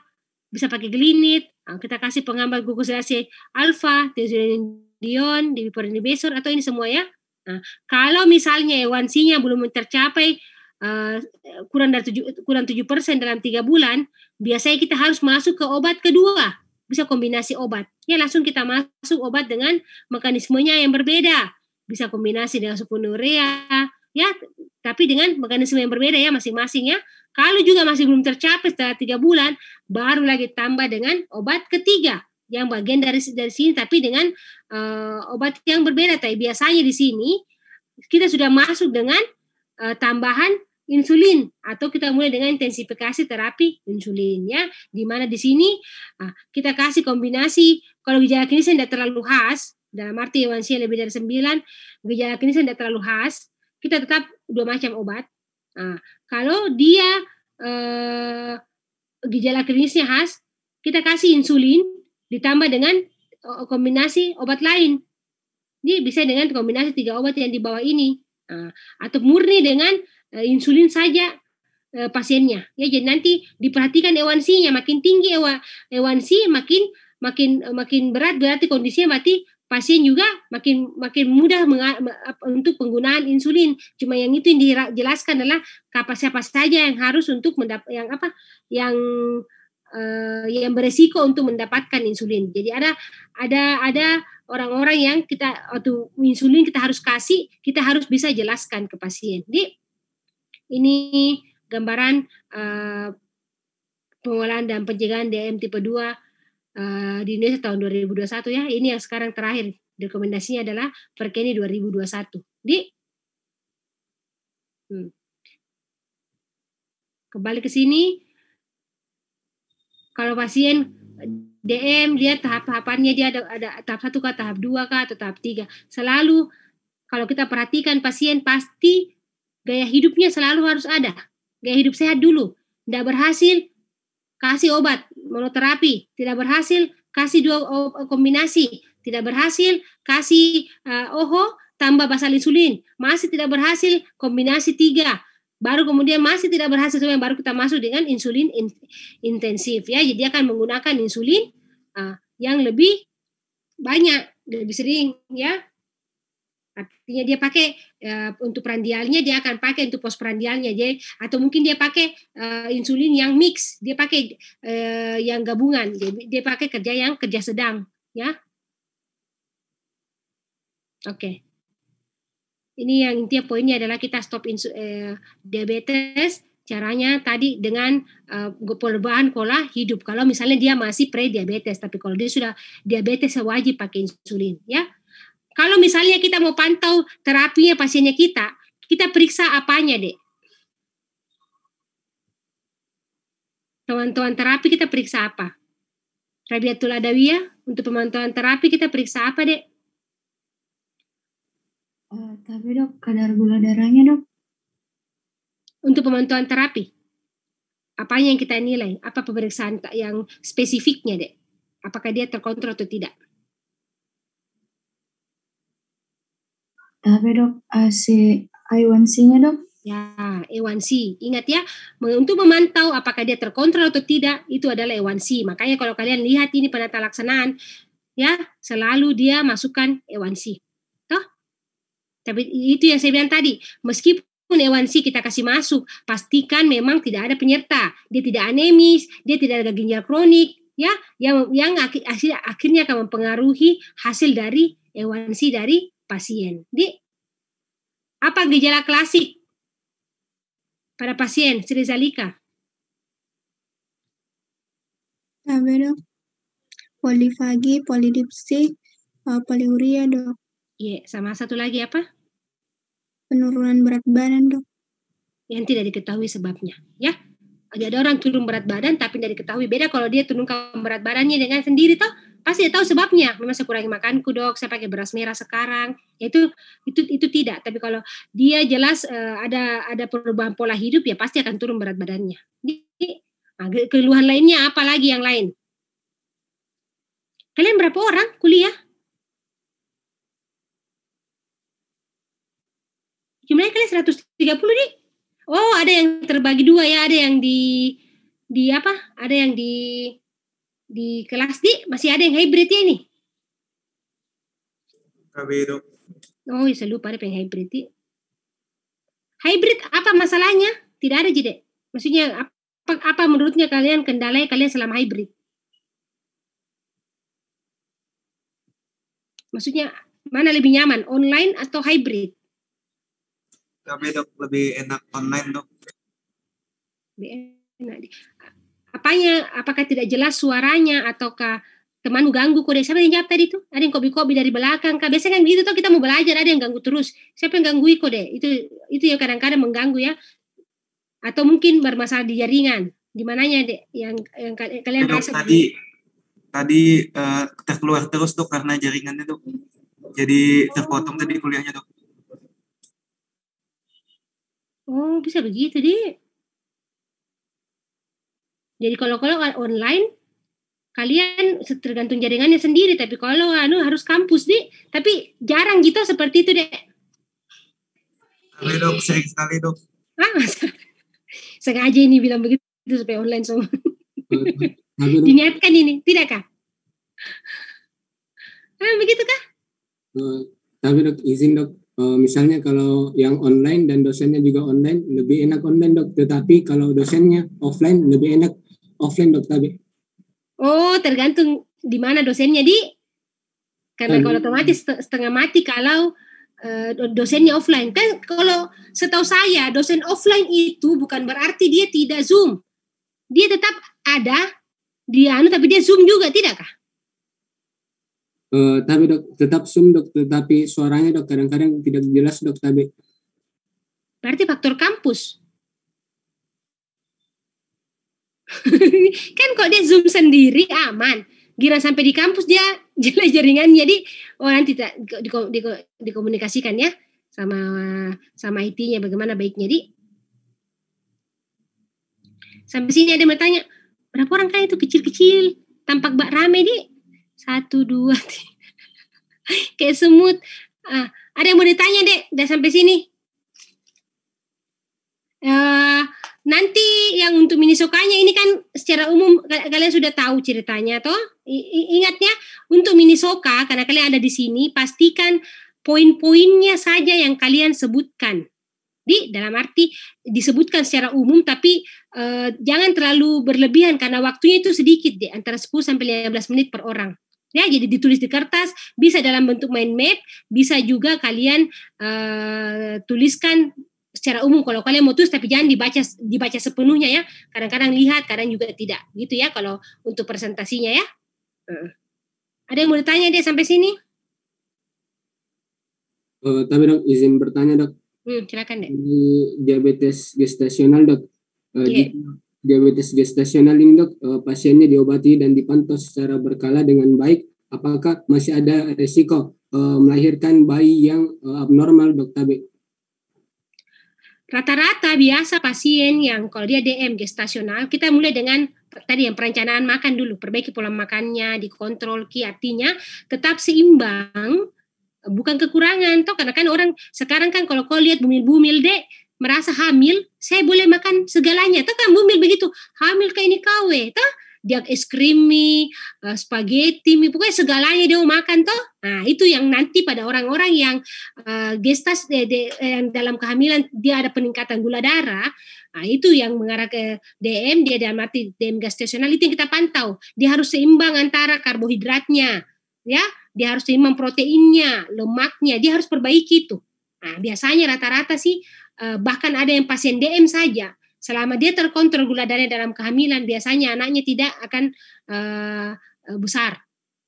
bisa pakai glinit. Nah, kita kasih penghambat glukosilase alfa, tiosindion, dipirnibesor atau ini semua ya. Nah, kalau misalnya a belum tercapai uh, kurang dari tujuh kurang tujuh persen dalam tiga bulan, biasanya kita harus masuk ke obat kedua. Bisa kombinasi obat. Ya langsung kita masuk obat dengan mekanismenya yang berbeda bisa kombinasi dengan sulfonuria ya. ya tapi dengan mekanisme yang berbeda ya masing-masing ya. Kalau juga masih belum tercapai setelah tiga bulan, baru lagi tambah dengan obat ketiga yang bagian dari dari sini tapi dengan uh, obat yang berbeda. Tapi biasanya di sini kita sudah masuk dengan uh, tambahan insulin atau kita mulai dengan intensifikasi terapi insulin ya di di sini uh, kita kasih kombinasi kalau gejala klinisnya tidak terlalu khas dalam arti a 1 lebih dari 9, gejala klinis tidak terlalu khas, kita tetap dua macam obat. Nah, kalau dia eh, gejala klinisnya khas, kita kasih insulin ditambah dengan eh, kombinasi obat lain. Jadi bisa dengan kombinasi tiga obat yang di bawah ini. Nah, atau murni dengan eh, insulin saja eh, pasiennya. Ya jadi nanti diperhatikan a 1 c makin tinggi a 1 makin makin makin berat berarti kondisinya mati pasien juga makin makin mudah untuk penggunaan insulin. Cuma yang itu yang dijelaskan adalah siapa saja yang harus untuk mendap yang apa yang uh, yang beresiko untuk mendapatkan insulin. Jadi ada ada ada orang-orang yang kita waktu insulin kita harus kasih, kita harus bisa jelaskan ke pasien. Jadi ini gambaran uh, pengolahan dan pencegahan DM tipe 2 Eh, di Indonesia tahun 2021 ya. Ini yang sekarang terakhir rekomendasinya adalah Perkeni 2021. Di hmm. kembali ke sini kalau pasien DM dia tahap-tahapannya dia ada, ada tahap satu kah, tahap dua kah, atau tahap tiga. Selalu kalau kita perhatikan pasien pasti gaya hidupnya selalu harus ada. Gaya hidup sehat dulu. Tidak berhasil kasih obat monoterapi, tidak berhasil kasih dua kombinasi, tidak berhasil kasih uh, eh, oho tambah basal insulin, masih tidak berhasil kombinasi tiga, baru kemudian masih tidak berhasil yang baru kita masuk dengan insulin in, intensif ya, jadi akan menggunakan insulin uh, yang lebih banyak, lebih sering ya artinya dia pakai uh, untuk prandialnya dia akan pakai untuk pos jadi atau mungkin dia pakai uh, insulin yang mix dia pakai uh, yang gabungan dia, dia pakai kerja yang kerja sedang ya oke okay. ini yang intinya poinnya adalah kita stop insu, uh, diabetes caranya tadi dengan uh, perubahan pola hidup kalau misalnya dia masih pre diabetes tapi kalau dia sudah diabetes wajib pakai insulin ya kalau misalnya kita mau pantau terapinya pasiennya kita, kita periksa apanya, Dek? Pemantauan terapi kita periksa apa? Rabiatul Adawiyah, untuk pemantauan terapi kita periksa apa, Dek? Uh, tapi dok, kadar gula darahnya dok? Untuk pemantauan terapi? Apanya yang kita nilai? Apa pemeriksaan yang spesifiknya, Dek? Apakah dia terkontrol atau tidak? Tapi dok, eh, si A1C-nya dok? Ya, A1C. Ingat ya, untuk memantau apakah dia terkontrol atau tidak, itu adalah A1C. Makanya kalau kalian lihat ini penata laksanaan, ya selalu dia masukkan A1C. Toh? Tapi itu yang saya bilang tadi, meskipun A1C kita kasih masuk, pastikan memang tidak ada penyerta. Dia tidak anemis, dia tidak ada ginjal kronik, ya, yang yang akhirnya akan mempengaruhi hasil dari A1C dari pasien. Di apa gejala klasik pada pasien Sri Zalika? Apa dok? Polifagi, polidipsi, eh, poliuria dok. Iya, sama satu lagi apa? Penurunan berat badan dok. Yang tidak diketahui sebabnya, ya. Ada orang turun berat badan tapi tidak diketahui. Beda kalau dia turunkan berat badannya dengan sendiri toh pasti tahu sebabnya memang saya kurangi makan dok saya pakai beras merah sekarang ya itu itu itu tidak tapi kalau dia jelas uh, ada ada perubahan pola hidup ya pasti akan turun berat badannya jadi nah, keluhan lainnya apa lagi yang lain kalian berapa orang kuliah jumlahnya kalian 130 nih oh ada yang terbagi dua ya ada yang di di apa ada yang di di kelas di masih ada yang hybridnya ini? Kabiro. Oh, bisa saya lupa ada yang hybrid. Hybrid apa masalahnya? Tidak ada jadi. Maksudnya apa, apa menurutnya kalian kendala kalian selama hybrid? Maksudnya mana lebih nyaman, online atau hybrid? Kami dok lebih enak online dok. Lebih enak apanya apakah tidak jelas suaranya ataukah teman ganggu kode siapa yang jawab tadi itu? ada yang kopi-kopi dari belakang kah biasanya kan gitu tuh kita mau belajar ada yang ganggu terus siapa yang ganggu kok deh itu itu ya kadang-kadang mengganggu ya atau mungkin bermasalah di jaringan di mananya dek? yang yang kalian ya, dok, rasa tadi tadi uh, terkeluar terus tuh karena jaringannya tuh jadi terpotong tadi kuliahnya tuh. oh bisa begitu deh jadi kalau kalau online kalian tergantung jaringannya sendiri tapi kalau anu harus kampus nih. tapi jarang gitu seperti itu deh sekali dok sekali dok ah, sengaja ini bilang begitu supaya online semua diniatkan ini tidak kah ah begitu kah tapi dok izin dok eh, misalnya kalau yang online dan dosennya juga online lebih enak online dok tetapi kalau dosennya offline lebih enak Offline, B? Oh, tergantung di mana dosennya di karena iya, kalau iya. otomatis setengah mati kalau eh, dosennya offline kan kalau setahu saya dosen offline itu bukan berarti dia tidak zoom dia tetap ada dia anu tapi dia zoom juga tidak kah uh, eh, tapi dok tetap zoom dok Tapi suaranya dok kadang-kadang tidak jelas dok tapi berarti faktor kampus kan kok dia zoom sendiri aman Gira sampai di kampus dia jelas jaringan jadi oh, nanti tak dikomunikasikan ya sama sama it bagaimana baiknya di sampai sini ada yang bertanya berapa orang kan itu kecil-kecil tampak bak rame di satu dua kayak semut ah, ada yang mau ditanya dek udah sampai sini eh, nanti yang untuk minisokanya ini kan secara umum kalian sudah tahu ceritanya toh I ingatnya untuk minisoka karena kalian ada di sini pastikan poin-poinnya saja yang kalian sebutkan di dalam arti disebutkan secara umum tapi e, jangan terlalu berlebihan karena waktunya itu sedikit deh antara 10 sampai 15 menit per orang. Ya, jadi ditulis di kertas, bisa dalam bentuk mind map, bisa juga kalian e, tuliskan secara umum kalau kalian mau tulis tapi jangan dibaca dibaca sepenuhnya ya kadang-kadang lihat kadang juga tidak gitu ya kalau untuk presentasinya ya uh. ada yang mau ditanya dia sampai sini uh, tapi dok izin bertanya dok hmm, silakan dok di diabetes gestasional dok uh, eh, yeah. di, diabetes gestasional ini dok uh, pasiennya diobati dan dipantau secara berkala dengan baik apakah masih ada resiko uh, melahirkan bayi yang uh, abnormal dok Tabe? Rata-rata biasa pasien yang kalau dia DM gestasional, kita mulai dengan tadi yang perencanaan makan dulu, perbaiki pola makannya, dikontrol ki artinya tetap seimbang, bukan kekurangan. Toh karena kan orang sekarang kan kalau kau lihat bumil-bumil deh merasa hamil, saya boleh makan segalanya. Toh kan bumil begitu, hamil kayak ini kawe, toh dia es krim mie, uh, spaghetti mie, pokoknya segalanya dia mau makan toh. Nah, itu yang nanti pada orang-orang yang uh, gestas de, de, yang dalam kehamilan dia ada peningkatan gula darah, nah, itu yang mengarah ke DM dia ada mati DM gestasional itu yang kita pantau. Dia harus seimbang antara karbohidratnya, ya, dia harus seimbang proteinnya, lemaknya, dia harus perbaiki itu. Nah, biasanya rata-rata sih eh, bahkan ada yang pasien DM saja Selama dia terkontrol gula darahnya dalam kehamilan, biasanya anaknya tidak akan uh, besar,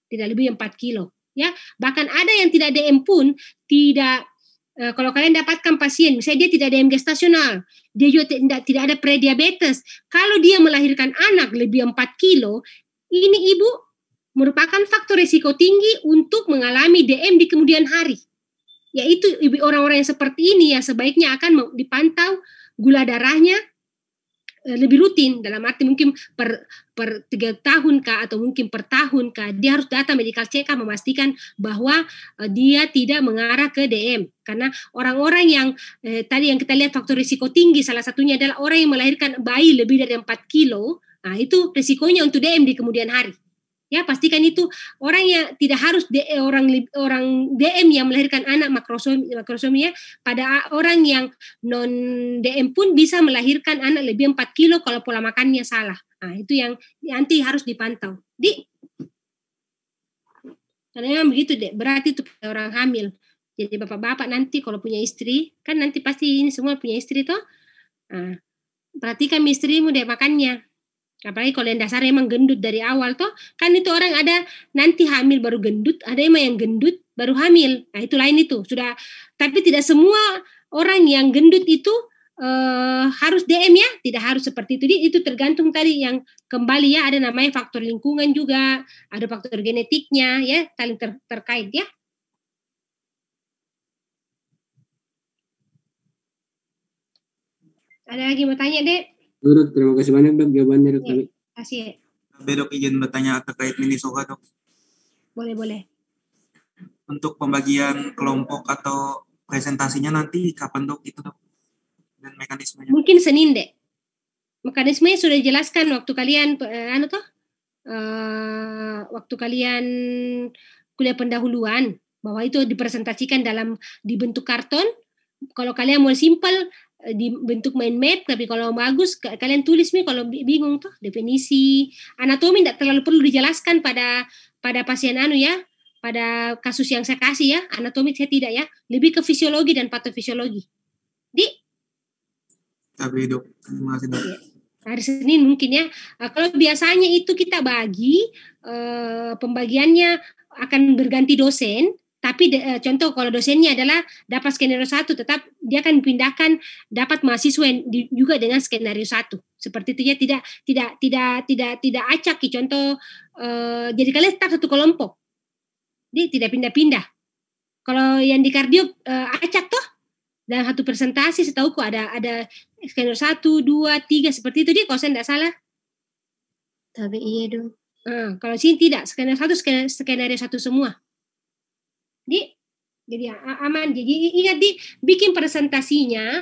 tidak lebih 4 kilo. Ya, bahkan ada yang tidak DM pun tidak Uh, kalau kalian dapatkan pasien, misalnya dia tidak dm gestasional, dia juga tidak tidak ada prediabetes. Kalau dia melahirkan anak lebih 4 kilo, ini ibu merupakan faktor risiko tinggi untuk mengalami DM di kemudian hari. Yaitu orang-orang yang seperti ini ya sebaiknya akan dipantau gula darahnya Eh, lebih rutin dalam arti mungkin per per tiga tahun kah atau mungkin per tahun kah dia harus datang medical check up memastikan bahwa uh, dia tidak mengarah ke DM karena orang-orang yang eh, tadi yang kita lihat faktor risiko tinggi salah satunya adalah orang yang melahirkan bayi lebih dari 4 kilo nah itu risikonya untuk DM di kemudian hari ya pastikan itu orang yang tidak harus de, orang orang DM yang melahirkan anak makrosom makrosomia ya, pada orang yang non DM pun bisa melahirkan anak lebih 4 kilo kalau pola makannya salah nah itu yang nanti harus dipantau di karena begitu deh berarti itu orang hamil jadi bapak-bapak nanti kalau punya istri kan nanti pasti ini semua punya istri toh nah, perhatikan istrimu deh makannya apalagi kalau yang dasarnya emang gendut dari awal toh kan itu orang ada nanti hamil baru gendut ada emang yang gendut baru hamil nah itu lain itu sudah tapi tidak semua orang yang gendut itu eh, harus DM ya tidak harus seperti itu Jadi, itu tergantung tadi yang kembali ya ada namanya faktor lingkungan juga ada faktor genetiknya ya saling ter terkait ya ada lagi mau tanya dek Dok, terima kasih banyak dok jawabannya dok. Terima kasih. dok izin bertanya terkait soka dok. Boleh boleh. Untuk pembagian kelompok atau presentasinya nanti kapan dok itu dok? Dan mekanismenya? Mungkin Senin deh. Mekanismenya sudah dijelaskan waktu kalian eh, anu toh uh, waktu kalian kuliah pendahuluan bahwa itu dipresentasikan dalam dibentuk karton. Kalau kalian mau simpel, Eh, di bentuk mind map tapi kalau bagus kalian tulis nih kalau bingung tuh definisi anatomi tidak terlalu perlu dijelaskan pada pada pasien anu ya pada kasus yang saya kasih ya anatomi saya tidak ya lebih ke fisiologi dan patofisiologi di tapi dok terima kasih iya. hari Senin mungkin ya eh, kalau biasanya itu kita bagi eh, pembagiannya akan berganti dosen tapi de, eh, contoh kalau dosennya adalah dapat skenario satu, tetap dia akan pindahkan dapat mahasiswa yang di, juga dengan skenario satu. Seperti itu ya tidak tidak tidak tidak tidak acak. Ya. Contoh e, jadi kalian tetap satu kelompok, dia tidak pindah-pindah. Kalau yang di kardio e, acak toh dalam satu presentasi setahuku ada ada skenario satu, dua, tiga seperti itu dia kalau saya tidak salah. Tapi iya dong. Nah, kalau sini tidak, skenario satu, skenario satu semua. Di jadi aman. Jadi ingat di bikin presentasinya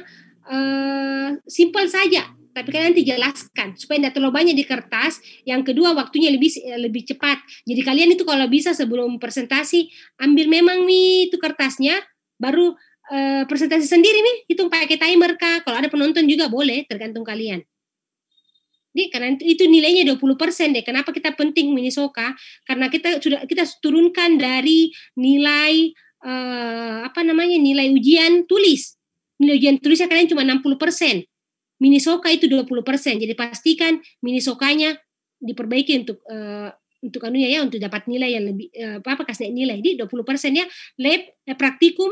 uh, simpel saja, tapi kalian nanti jelaskan supaya tidak terlalu banyak di kertas. Yang kedua waktunya lebih eh, lebih cepat. Jadi kalian itu kalau bisa sebelum presentasi ambil memang nih itu kertasnya, baru uh, presentasi sendiri nih hitung pakai timer kah. Kalau ada penonton juga boleh, tergantung kalian. Dek, karena itu nilainya 20 persen deh. Kenapa kita penting Minisoka? Karena kita sudah kita turunkan dari nilai eh, apa namanya nilai ujian tulis. Nilai ujian tulisnya kalian cuma 60 persen. Minisoka itu 20 persen. Jadi pastikan Minisokanya diperbaiki untuk eh, untuk anunya ya untuk dapat nilai yang lebih eh, apa kasih nilai. Jadi 20 persen ya lab eh, praktikum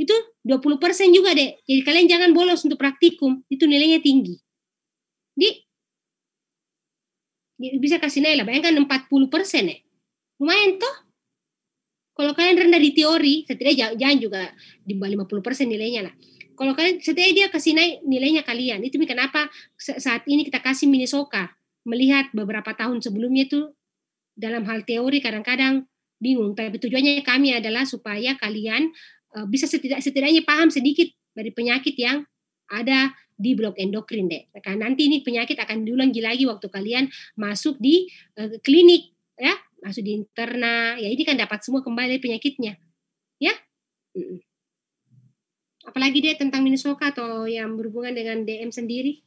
itu 20 persen juga deh. Jadi kalian jangan bolos untuk praktikum. Itu nilainya tinggi. Di bisa kasih nilai lah, bayangkan 40 persen ya. Lumayan toh. Kalau kalian rendah di teori, setidaknya jangan, juga di bawah 50 persen nilainya lah. Kalau kalian, setidaknya dia kasih naik nilainya kalian. Itu kenapa saat ini kita kasih Minisoka. Melihat beberapa tahun sebelumnya itu dalam hal teori kadang-kadang bingung. Tapi tujuannya kami adalah supaya kalian eh, bisa setidak, setidaknya paham sedikit dari penyakit yang ada di blok endokrin deh. Nah, karena nanti ini penyakit akan diulangi lagi waktu kalian masuk di uh, klinik ya, masuk di interna. Ya ini kan dapat semua kembali penyakitnya. Ya? Apalagi dia tentang Minisoka atau yang berhubungan dengan DM sendiri?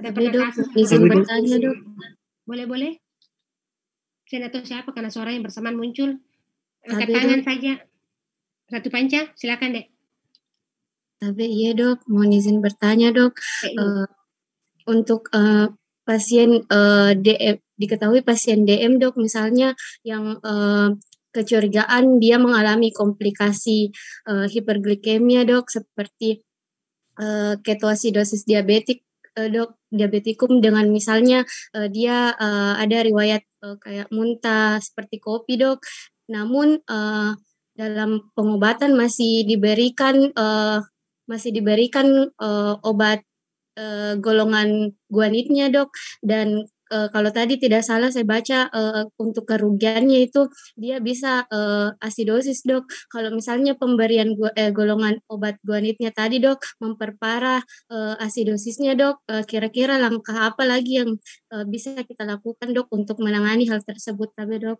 Ada pernah kasus? Boleh-boleh? Saya tahu siapa karena suara yang bersamaan muncul. Angkat tangan saja. Satu panca, silakan, Dek. Tapi iya dok, mau izin bertanya dok, iya. eh, untuk uh, pasien uh, eh, DM diketahui pasien DM dok, misalnya yang uh, kecurigaan dia mengalami komplikasi uh, hiperglikemia dok, seperti uh, dosis diabetik uh, dok diabetikum dengan misalnya uh, dia uh, ada riwayat uh, kayak muntah seperti kopi dok, namun uh, dalam pengobatan masih diberikan uh, masih diberikan uh, obat uh, golongan guanitnya dok dan uh, kalau tadi tidak salah saya baca uh, untuk kerugiannya itu dia bisa uh, asidosis dok kalau misalnya pemberian gua, eh, golongan obat guanitnya tadi dok memperparah uh, asidosisnya dok kira kira-kira langkah apa lagi yang uh, bisa kita lakukan dok untuk menangani hal tersebut tapi dok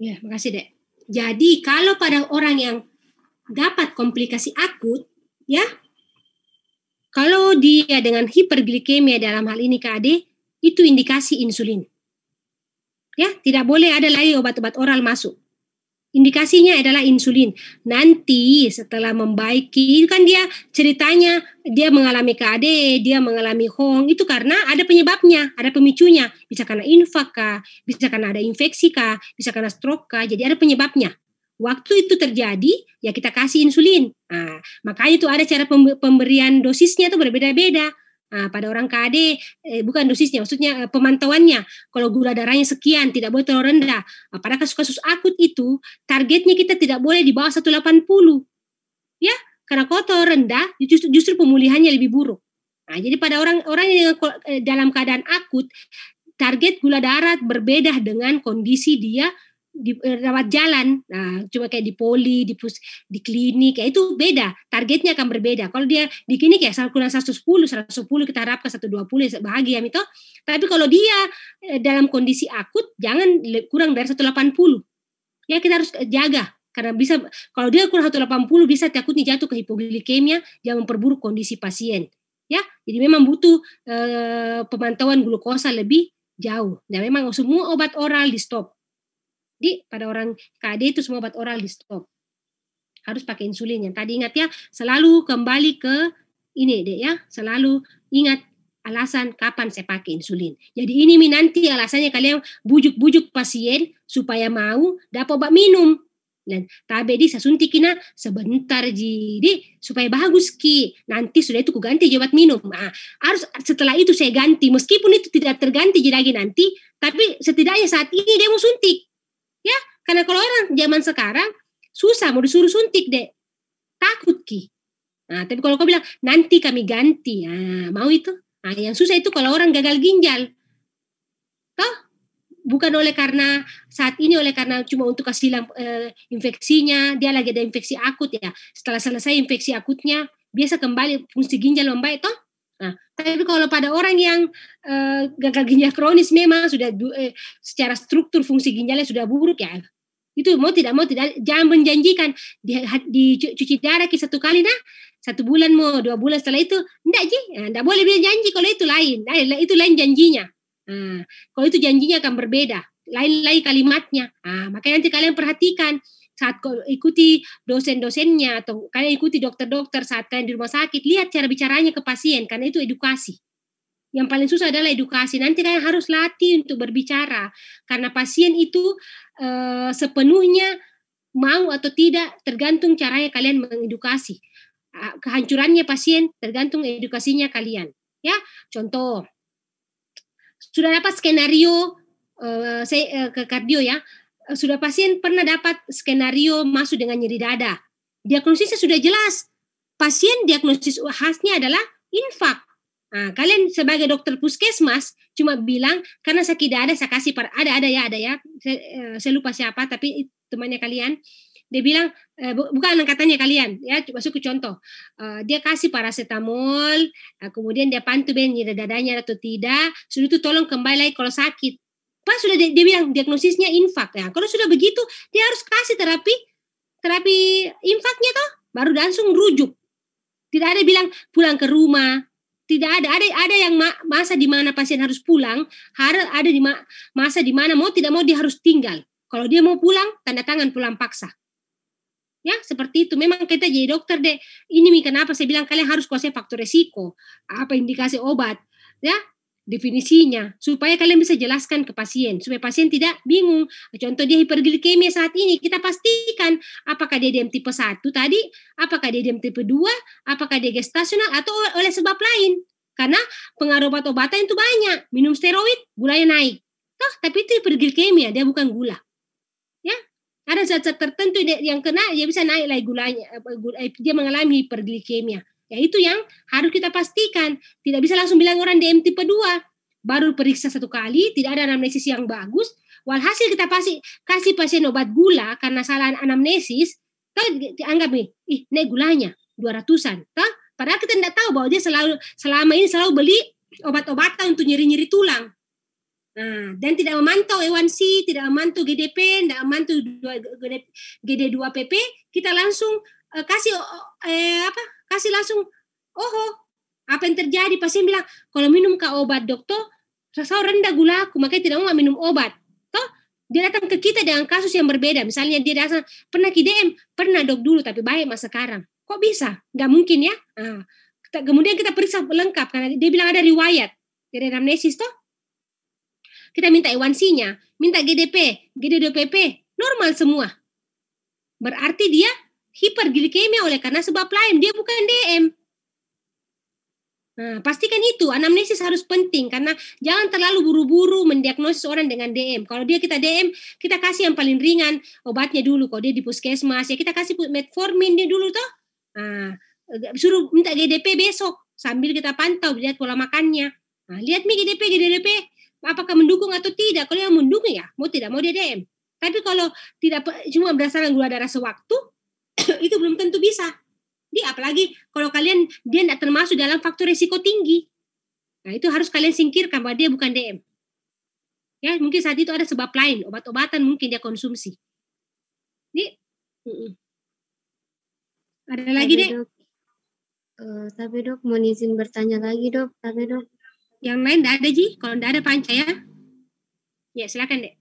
ya makasih dek jadi kalau pada orang yang dapat komplikasi akut ya. Kalau dia dengan hiperglikemia dalam hal ini KAD, itu indikasi insulin. Ya, tidak boleh ada lagi obat-obat oral masuk. Indikasinya adalah insulin. Nanti setelah membaiki, kan dia ceritanya dia mengalami KAD, dia mengalami HONG, itu karena ada penyebabnya, ada pemicunya. Bisa karena infak bisa karena ada infeksi bisa karena stroke jadi ada penyebabnya. Waktu itu terjadi, ya kita kasih insulin. Nah, makanya itu ada cara pemberian dosisnya itu berbeda-beda. Nah, pada orang KD eh, bukan dosisnya, maksudnya eh, pemantauannya. Kalau gula darahnya sekian, tidak boleh terlalu rendah. Nah, pada kasus-kasus akut itu, targetnya kita tidak boleh di bawah 180. Ya, karena kotor rendah, justru, justru pemulihannya lebih buruk. Nah, jadi pada orang-orang yang eh, dalam keadaan akut, target gula darah berbeda dengan kondisi dia di rawat eh, jalan, nah cuma kayak di poli, di pus, di klinik, ya itu beda, targetnya akan berbeda. Kalau dia di klinik ya kurang 110, 110 kita harapkan 120 ya, bahagia ya, itu. Tapi kalau dia eh, dalam kondisi akut jangan kurang dari 180. Ya kita harus eh, jaga karena bisa kalau dia kurang 180 bisa takutnya jatuh ke hipoglikemia yang memperburuk kondisi pasien. Ya, jadi memang butuh eh, pemantauan glukosa lebih jauh. Nah, memang semua obat oral di stop di, pada orang KD itu semua obat oral di stop. Harus pakai insulin. Yang tadi ingat ya, selalu kembali ke ini deh ya, selalu ingat alasan kapan saya pakai insulin. Jadi ini mi nanti alasannya kalian bujuk-bujuk pasien supaya mau dapat obat minum. Dan tabe di saya suntikina sebentar jadi supaya bagus ki. Nanti sudah itu kuganti obat minum. Nah, harus setelah itu saya ganti meskipun itu tidak terganti jadi lagi nanti, tapi setidaknya saat ini dia mau suntik. Ya, karena kalau orang zaman sekarang susah mau disuruh suntik deh. Takut ki. Nah, tapi kalau kau bilang nanti kami ganti, nah, mau itu? Nah, yang susah itu kalau orang gagal ginjal. Toh, bukan oleh karena saat ini oleh karena cuma untuk kasih eh, infeksinya, dia lagi ada infeksi akut ya. Setelah selesai infeksi akutnya, biasa kembali fungsi ginjal membaik toh Nah, tapi kalau pada orang yang eh, gagal ginjal kronis memang sudah eh, secara struktur fungsi ginjalnya sudah buruk ya. Itu mau tidak mau tidak jangan menjanjikan di, di cuci darah ke satu kali nah satu bulan mau dua bulan setelah itu enggak sih nah, enggak boleh bilang janji kalau itu lain lain itu lain janjinya nah, kalau itu janjinya akan berbeda lain-lain kalimatnya nah, makanya nanti kalian perhatikan saat ikuti dosen-dosennya atau kalian ikuti dokter-dokter saat kalian di rumah sakit lihat cara bicaranya ke pasien karena itu edukasi yang paling susah adalah edukasi. Nanti kalian harus latih untuk berbicara karena pasien itu e, sepenuhnya mau atau tidak tergantung caranya kalian mengedukasi. Kehancurannya pasien tergantung edukasinya kalian. Ya, contoh sudah dapat skenario uh, eh, saya uh, eh, ke kardio ya Eh, sudah pasien pernah dapat skenario masuk dengan nyeri dada. Diagnosisnya sudah jelas. Pasien diagnosis khasnya adalah infak. Nah, kalian sebagai dokter puskesmas cuma bilang karena sakit dada saya kasih par ada ada ya ada ya saya, eh, saya lupa siapa tapi temannya kalian dia bilang eh, bukan angkatannya kalian ya masuk ke contoh eh, dia kasih paracetamol eh, kemudian dia pantu ben nyeri dadanya atau tidak sudah itu tolong kembali lagi kalau sakit pas kan sudah dia, dia bilang diagnosisnya infak ya. Nah, kalau sudah begitu dia harus kasih terapi terapi infaknya toh baru langsung rujuk. Tidak ada bilang pulang ke rumah. Tidak ada ada ada yang ma masa di mana pasien harus pulang, harus ada di ma masa di mana mau tidak mau dia harus tinggal. Kalau dia mau pulang, tanda tangan pulang paksa ya seperti itu memang kita jadi dokter deh ini kenapa saya bilang kalian harus kuasai faktor resiko apa indikasi obat ya definisinya supaya kalian bisa jelaskan ke pasien supaya pasien tidak bingung. Contoh dia hiperglikemia saat ini kita pastikan apakah dia DM tipe 1 tadi, apakah dia DM tipe 2, apakah dia gestasional atau oleh sebab lain. Karena pengaruh obat-obatan itu banyak. Minum steroid, gulanya naik. Toh, tapi itu hiperglikemia, dia bukan gula. Ya, ada zat-zat tertentu yang kena dia bisa naik lagi gulanya, eh, eh, dia mengalami hiperglikemia. Ya itu yang harus kita pastikan. Tidak bisa langsung bilang orang DM tipe 2. Baru periksa satu kali, tidak ada anamnesis yang bagus. Walhasil kita pasti kasih pasien obat gula karena salah anamnesis, dianggap nih, ih, negulanya gulanya 200-an. Padahal kita tidak tahu bahwa dia selalu selama ini selalu beli obat-obatan untuk nyeri-nyeri tulang. Nah, dan tidak memantau a c tidak memantau GDP, tidak memantau GD2PP, kita langsung eh, kasih eh, apa kasih langsung oho apa yang terjadi pasien bilang kalau minum ke obat dokter rasa rendah gula aku makanya tidak mau minum obat toh dia datang ke kita dengan kasus yang berbeda misalnya dia datang pernah ke DM pernah dok dulu tapi baik masa sekarang kok bisa nggak mungkin ya nah, kita, kemudian kita periksa lengkap karena dia bilang ada riwayat dari anamnesis toh kita minta ewansinya nya minta GDP, GDDPP, normal semua. Berarti dia hiperglikemia oleh karena sebab lain, dia bukan DM. Nah, pastikan itu, anamnesis harus penting karena jangan terlalu buru-buru mendiagnosis orang dengan DM. Kalau dia kita DM, kita kasih yang paling ringan obatnya dulu. Kalau dia di puskesmas, ya kita kasih metformin dia dulu toh. Nah, eh, suruh minta GDP besok sambil kita pantau lihat pola makannya. Nah, lihat nih GDP, GDP apakah mendukung atau tidak. Kalau yang mendukung ya, mau tidak mau dia DM. Tapi kalau tidak cuma berdasarkan gula darah sewaktu, itu belum tentu bisa. di apalagi kalau kalian dia tidak termasuk dalam faktor risiko tinggi. Nah, itu harus kalian singkirkan bahwa dia bukan DM. Ya, mungkin saat itu ada sebab lain, obat-obatan mungkin dia konsumsi. Ini uh -uh. ada lagi deh. Uh, tapi dok, mau izin bertanya lagi dok. Tapi dok. Yang lain tidak ada Ji, kalau tidak ada panca ya. Ya, silakan deh,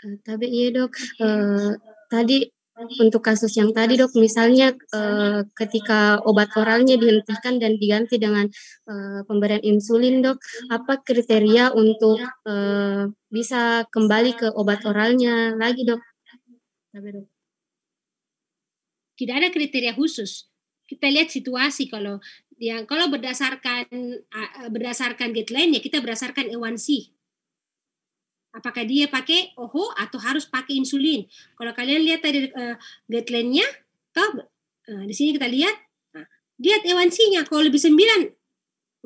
Uh, tapi iya dok, uh, tadi untuk kasus yang tadi dok, misalnya eh, ketika obat oralnya dihentikan dan diganti dengan eh, pemberian insulin dok, apa kriteria untuk eh, bisa kembali ke obat oralnya lagi dok? Tidak ada kriteria khusus. Kita lihat situasi kalau yang kalau berdasarkan berdasarkan guideline ya kita berdasarkan A1C Apakah dia pakai OHO atau harus pakai insulin? Kalau kalian lihat tadi uh, guideline-nya, toh uh, di sini kita lihat nah, lihat ewansinya kalau lebih 9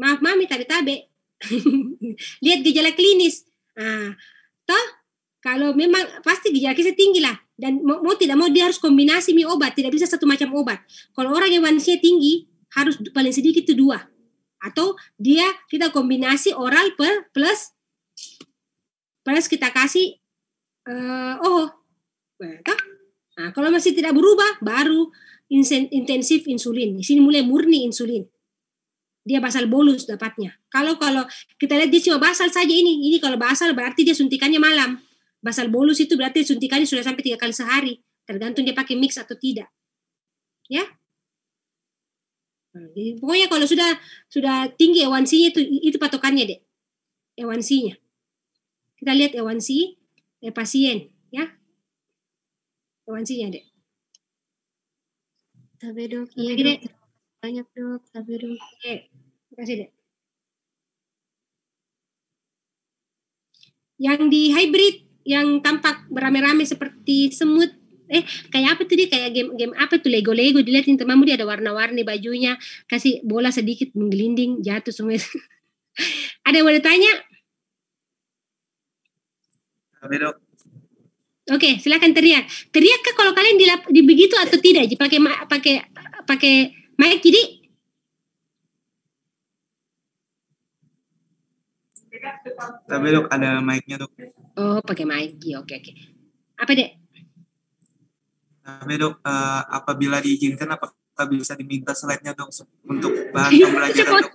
maaf mami tadi tabe. lihat gejala klinis. Nah, toh kalau memang pasti gejala klinisnya tinggi lah dan mau, mau tidak mau dia harus kombinasi mie obat, tidak bisa satu macam obat. Kalau orang ewansinya tinggi harus paling sedikit itu dua atau dia kita kombinasi oral plus plus kita kasih uh, oh Nah, kalau masih tidak berubah baru intensif insulin. Di sini mulai murni insulin. Dia basal bolus dapatnya. Kalau kalau kita lihat dia cuma basal saja ini. Ini kalau basal berarti dia suntikannya malam. Basal bolus itu berarti suntikannya sudah sampai tiga kali sehari. Tergantung dia pakai mix atau tidak. Ya, nah, jadi, pokoknya kalau sudah sudah tinggi ewansinya itu itu patokannya deh ewansinya kita lihat A1C eh, pasien, ya. A1C-nya, Dek. Tapi dok, iya dok. Banyak dok, tapi dok. Oke, terima kasih, Dek. Yang di hybrid, yang tampak beramai-ramai seperti semut eh kayak apa tuh dia kayak game game apa tuh Lego Lego dilihatin temanmu dia ada warna-warni bajunya kasih bola sedikit menggelinding jatuh semua ada yang mau ditanya Oke, okay, silahkan teriak. Teriak ke kalau kalian di, di begitu atau tidak? Pakai pakai pakai mic jadi Tapi dok ada mic-nya dok. Oh, pakai mic. Iya, oke, oke. Okay, okay. Apa, Dek? Tapi dok, uh, apabila diizinkan apakah bisa diminta slide-nya dok untuk bahan pembelajaran dok?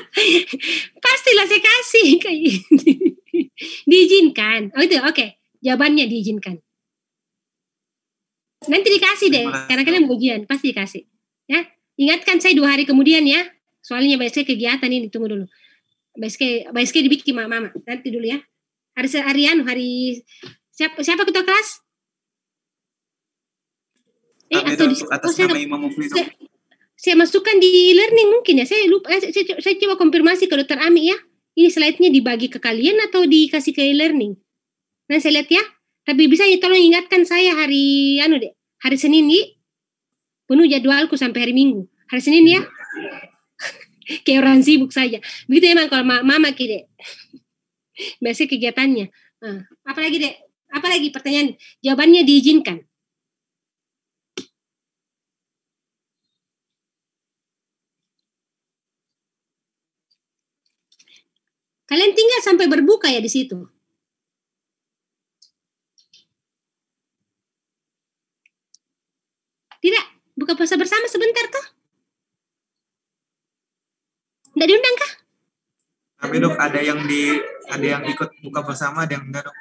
Pastilah saya kasih kayak ini. diizinkan. Oh itu, oke. Okay. Jawabannya diizinkan. Nanti dikasih deh, karena kalian ujian, pasti dikasih. Ya, ingatkan saya dua hari kemudian ya. Soalnya biasanya kegiatan ini tunggu dulu. biasa biasa dibikin mama, mama. Nanti dulu ya. Hari harian, hari anu, siapa siapa ketua kelas? Eh, atau di atas oh, nama Imam Mufli saya, masukkan di learning mungkin ya. Saya lupa. saya, saya coba konfirmasi ke dokter Ami ya. Ini slide-nya dibagi ke kalian atau dikasih ke e-learning? Nanti saya lihat ya. Tapi bisa ya tolong ingatkan saya hari anu deh, hari Senin nih. Penuh jadwalku sampai hari Minggu. Hari Senin ya. Kayak orang sibuk saja. Begitu emang ya, kalau ma mama kide. Biasanya kegiatannya. Nah, apalagi deh, apalagi pertanyaan jawabannya diizinkan. Kalian tinggal sampai berbuka ya di situ. Tidak, buka puasa bersama sebentar tuh Tidak diundang kah? Tapi dok, ada yang di ada yang ikut buka bersama, ada yang enggak dok.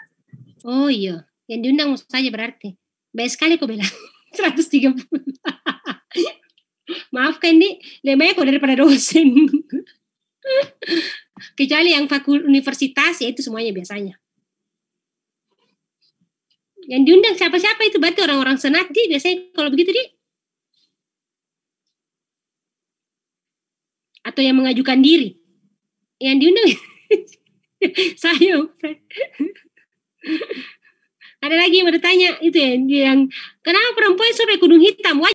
Oh iya, yang diundang maksud saja berarti. Baik sekali kau bilang. 130. Maaf Kendi, lebih banyak kok daripada dosen. Kecuali yang fakultas universitas ya itu semuanya biasanya. Yang diundang siapa-siapa itu berarti orang-orang senat di biasanya kalau begitu di atau yang mengajukan diri. Yang diundang saya. Ada lagi yang bertanya itu ya, yang kenapa perempuan suka kudung hitam? Wajib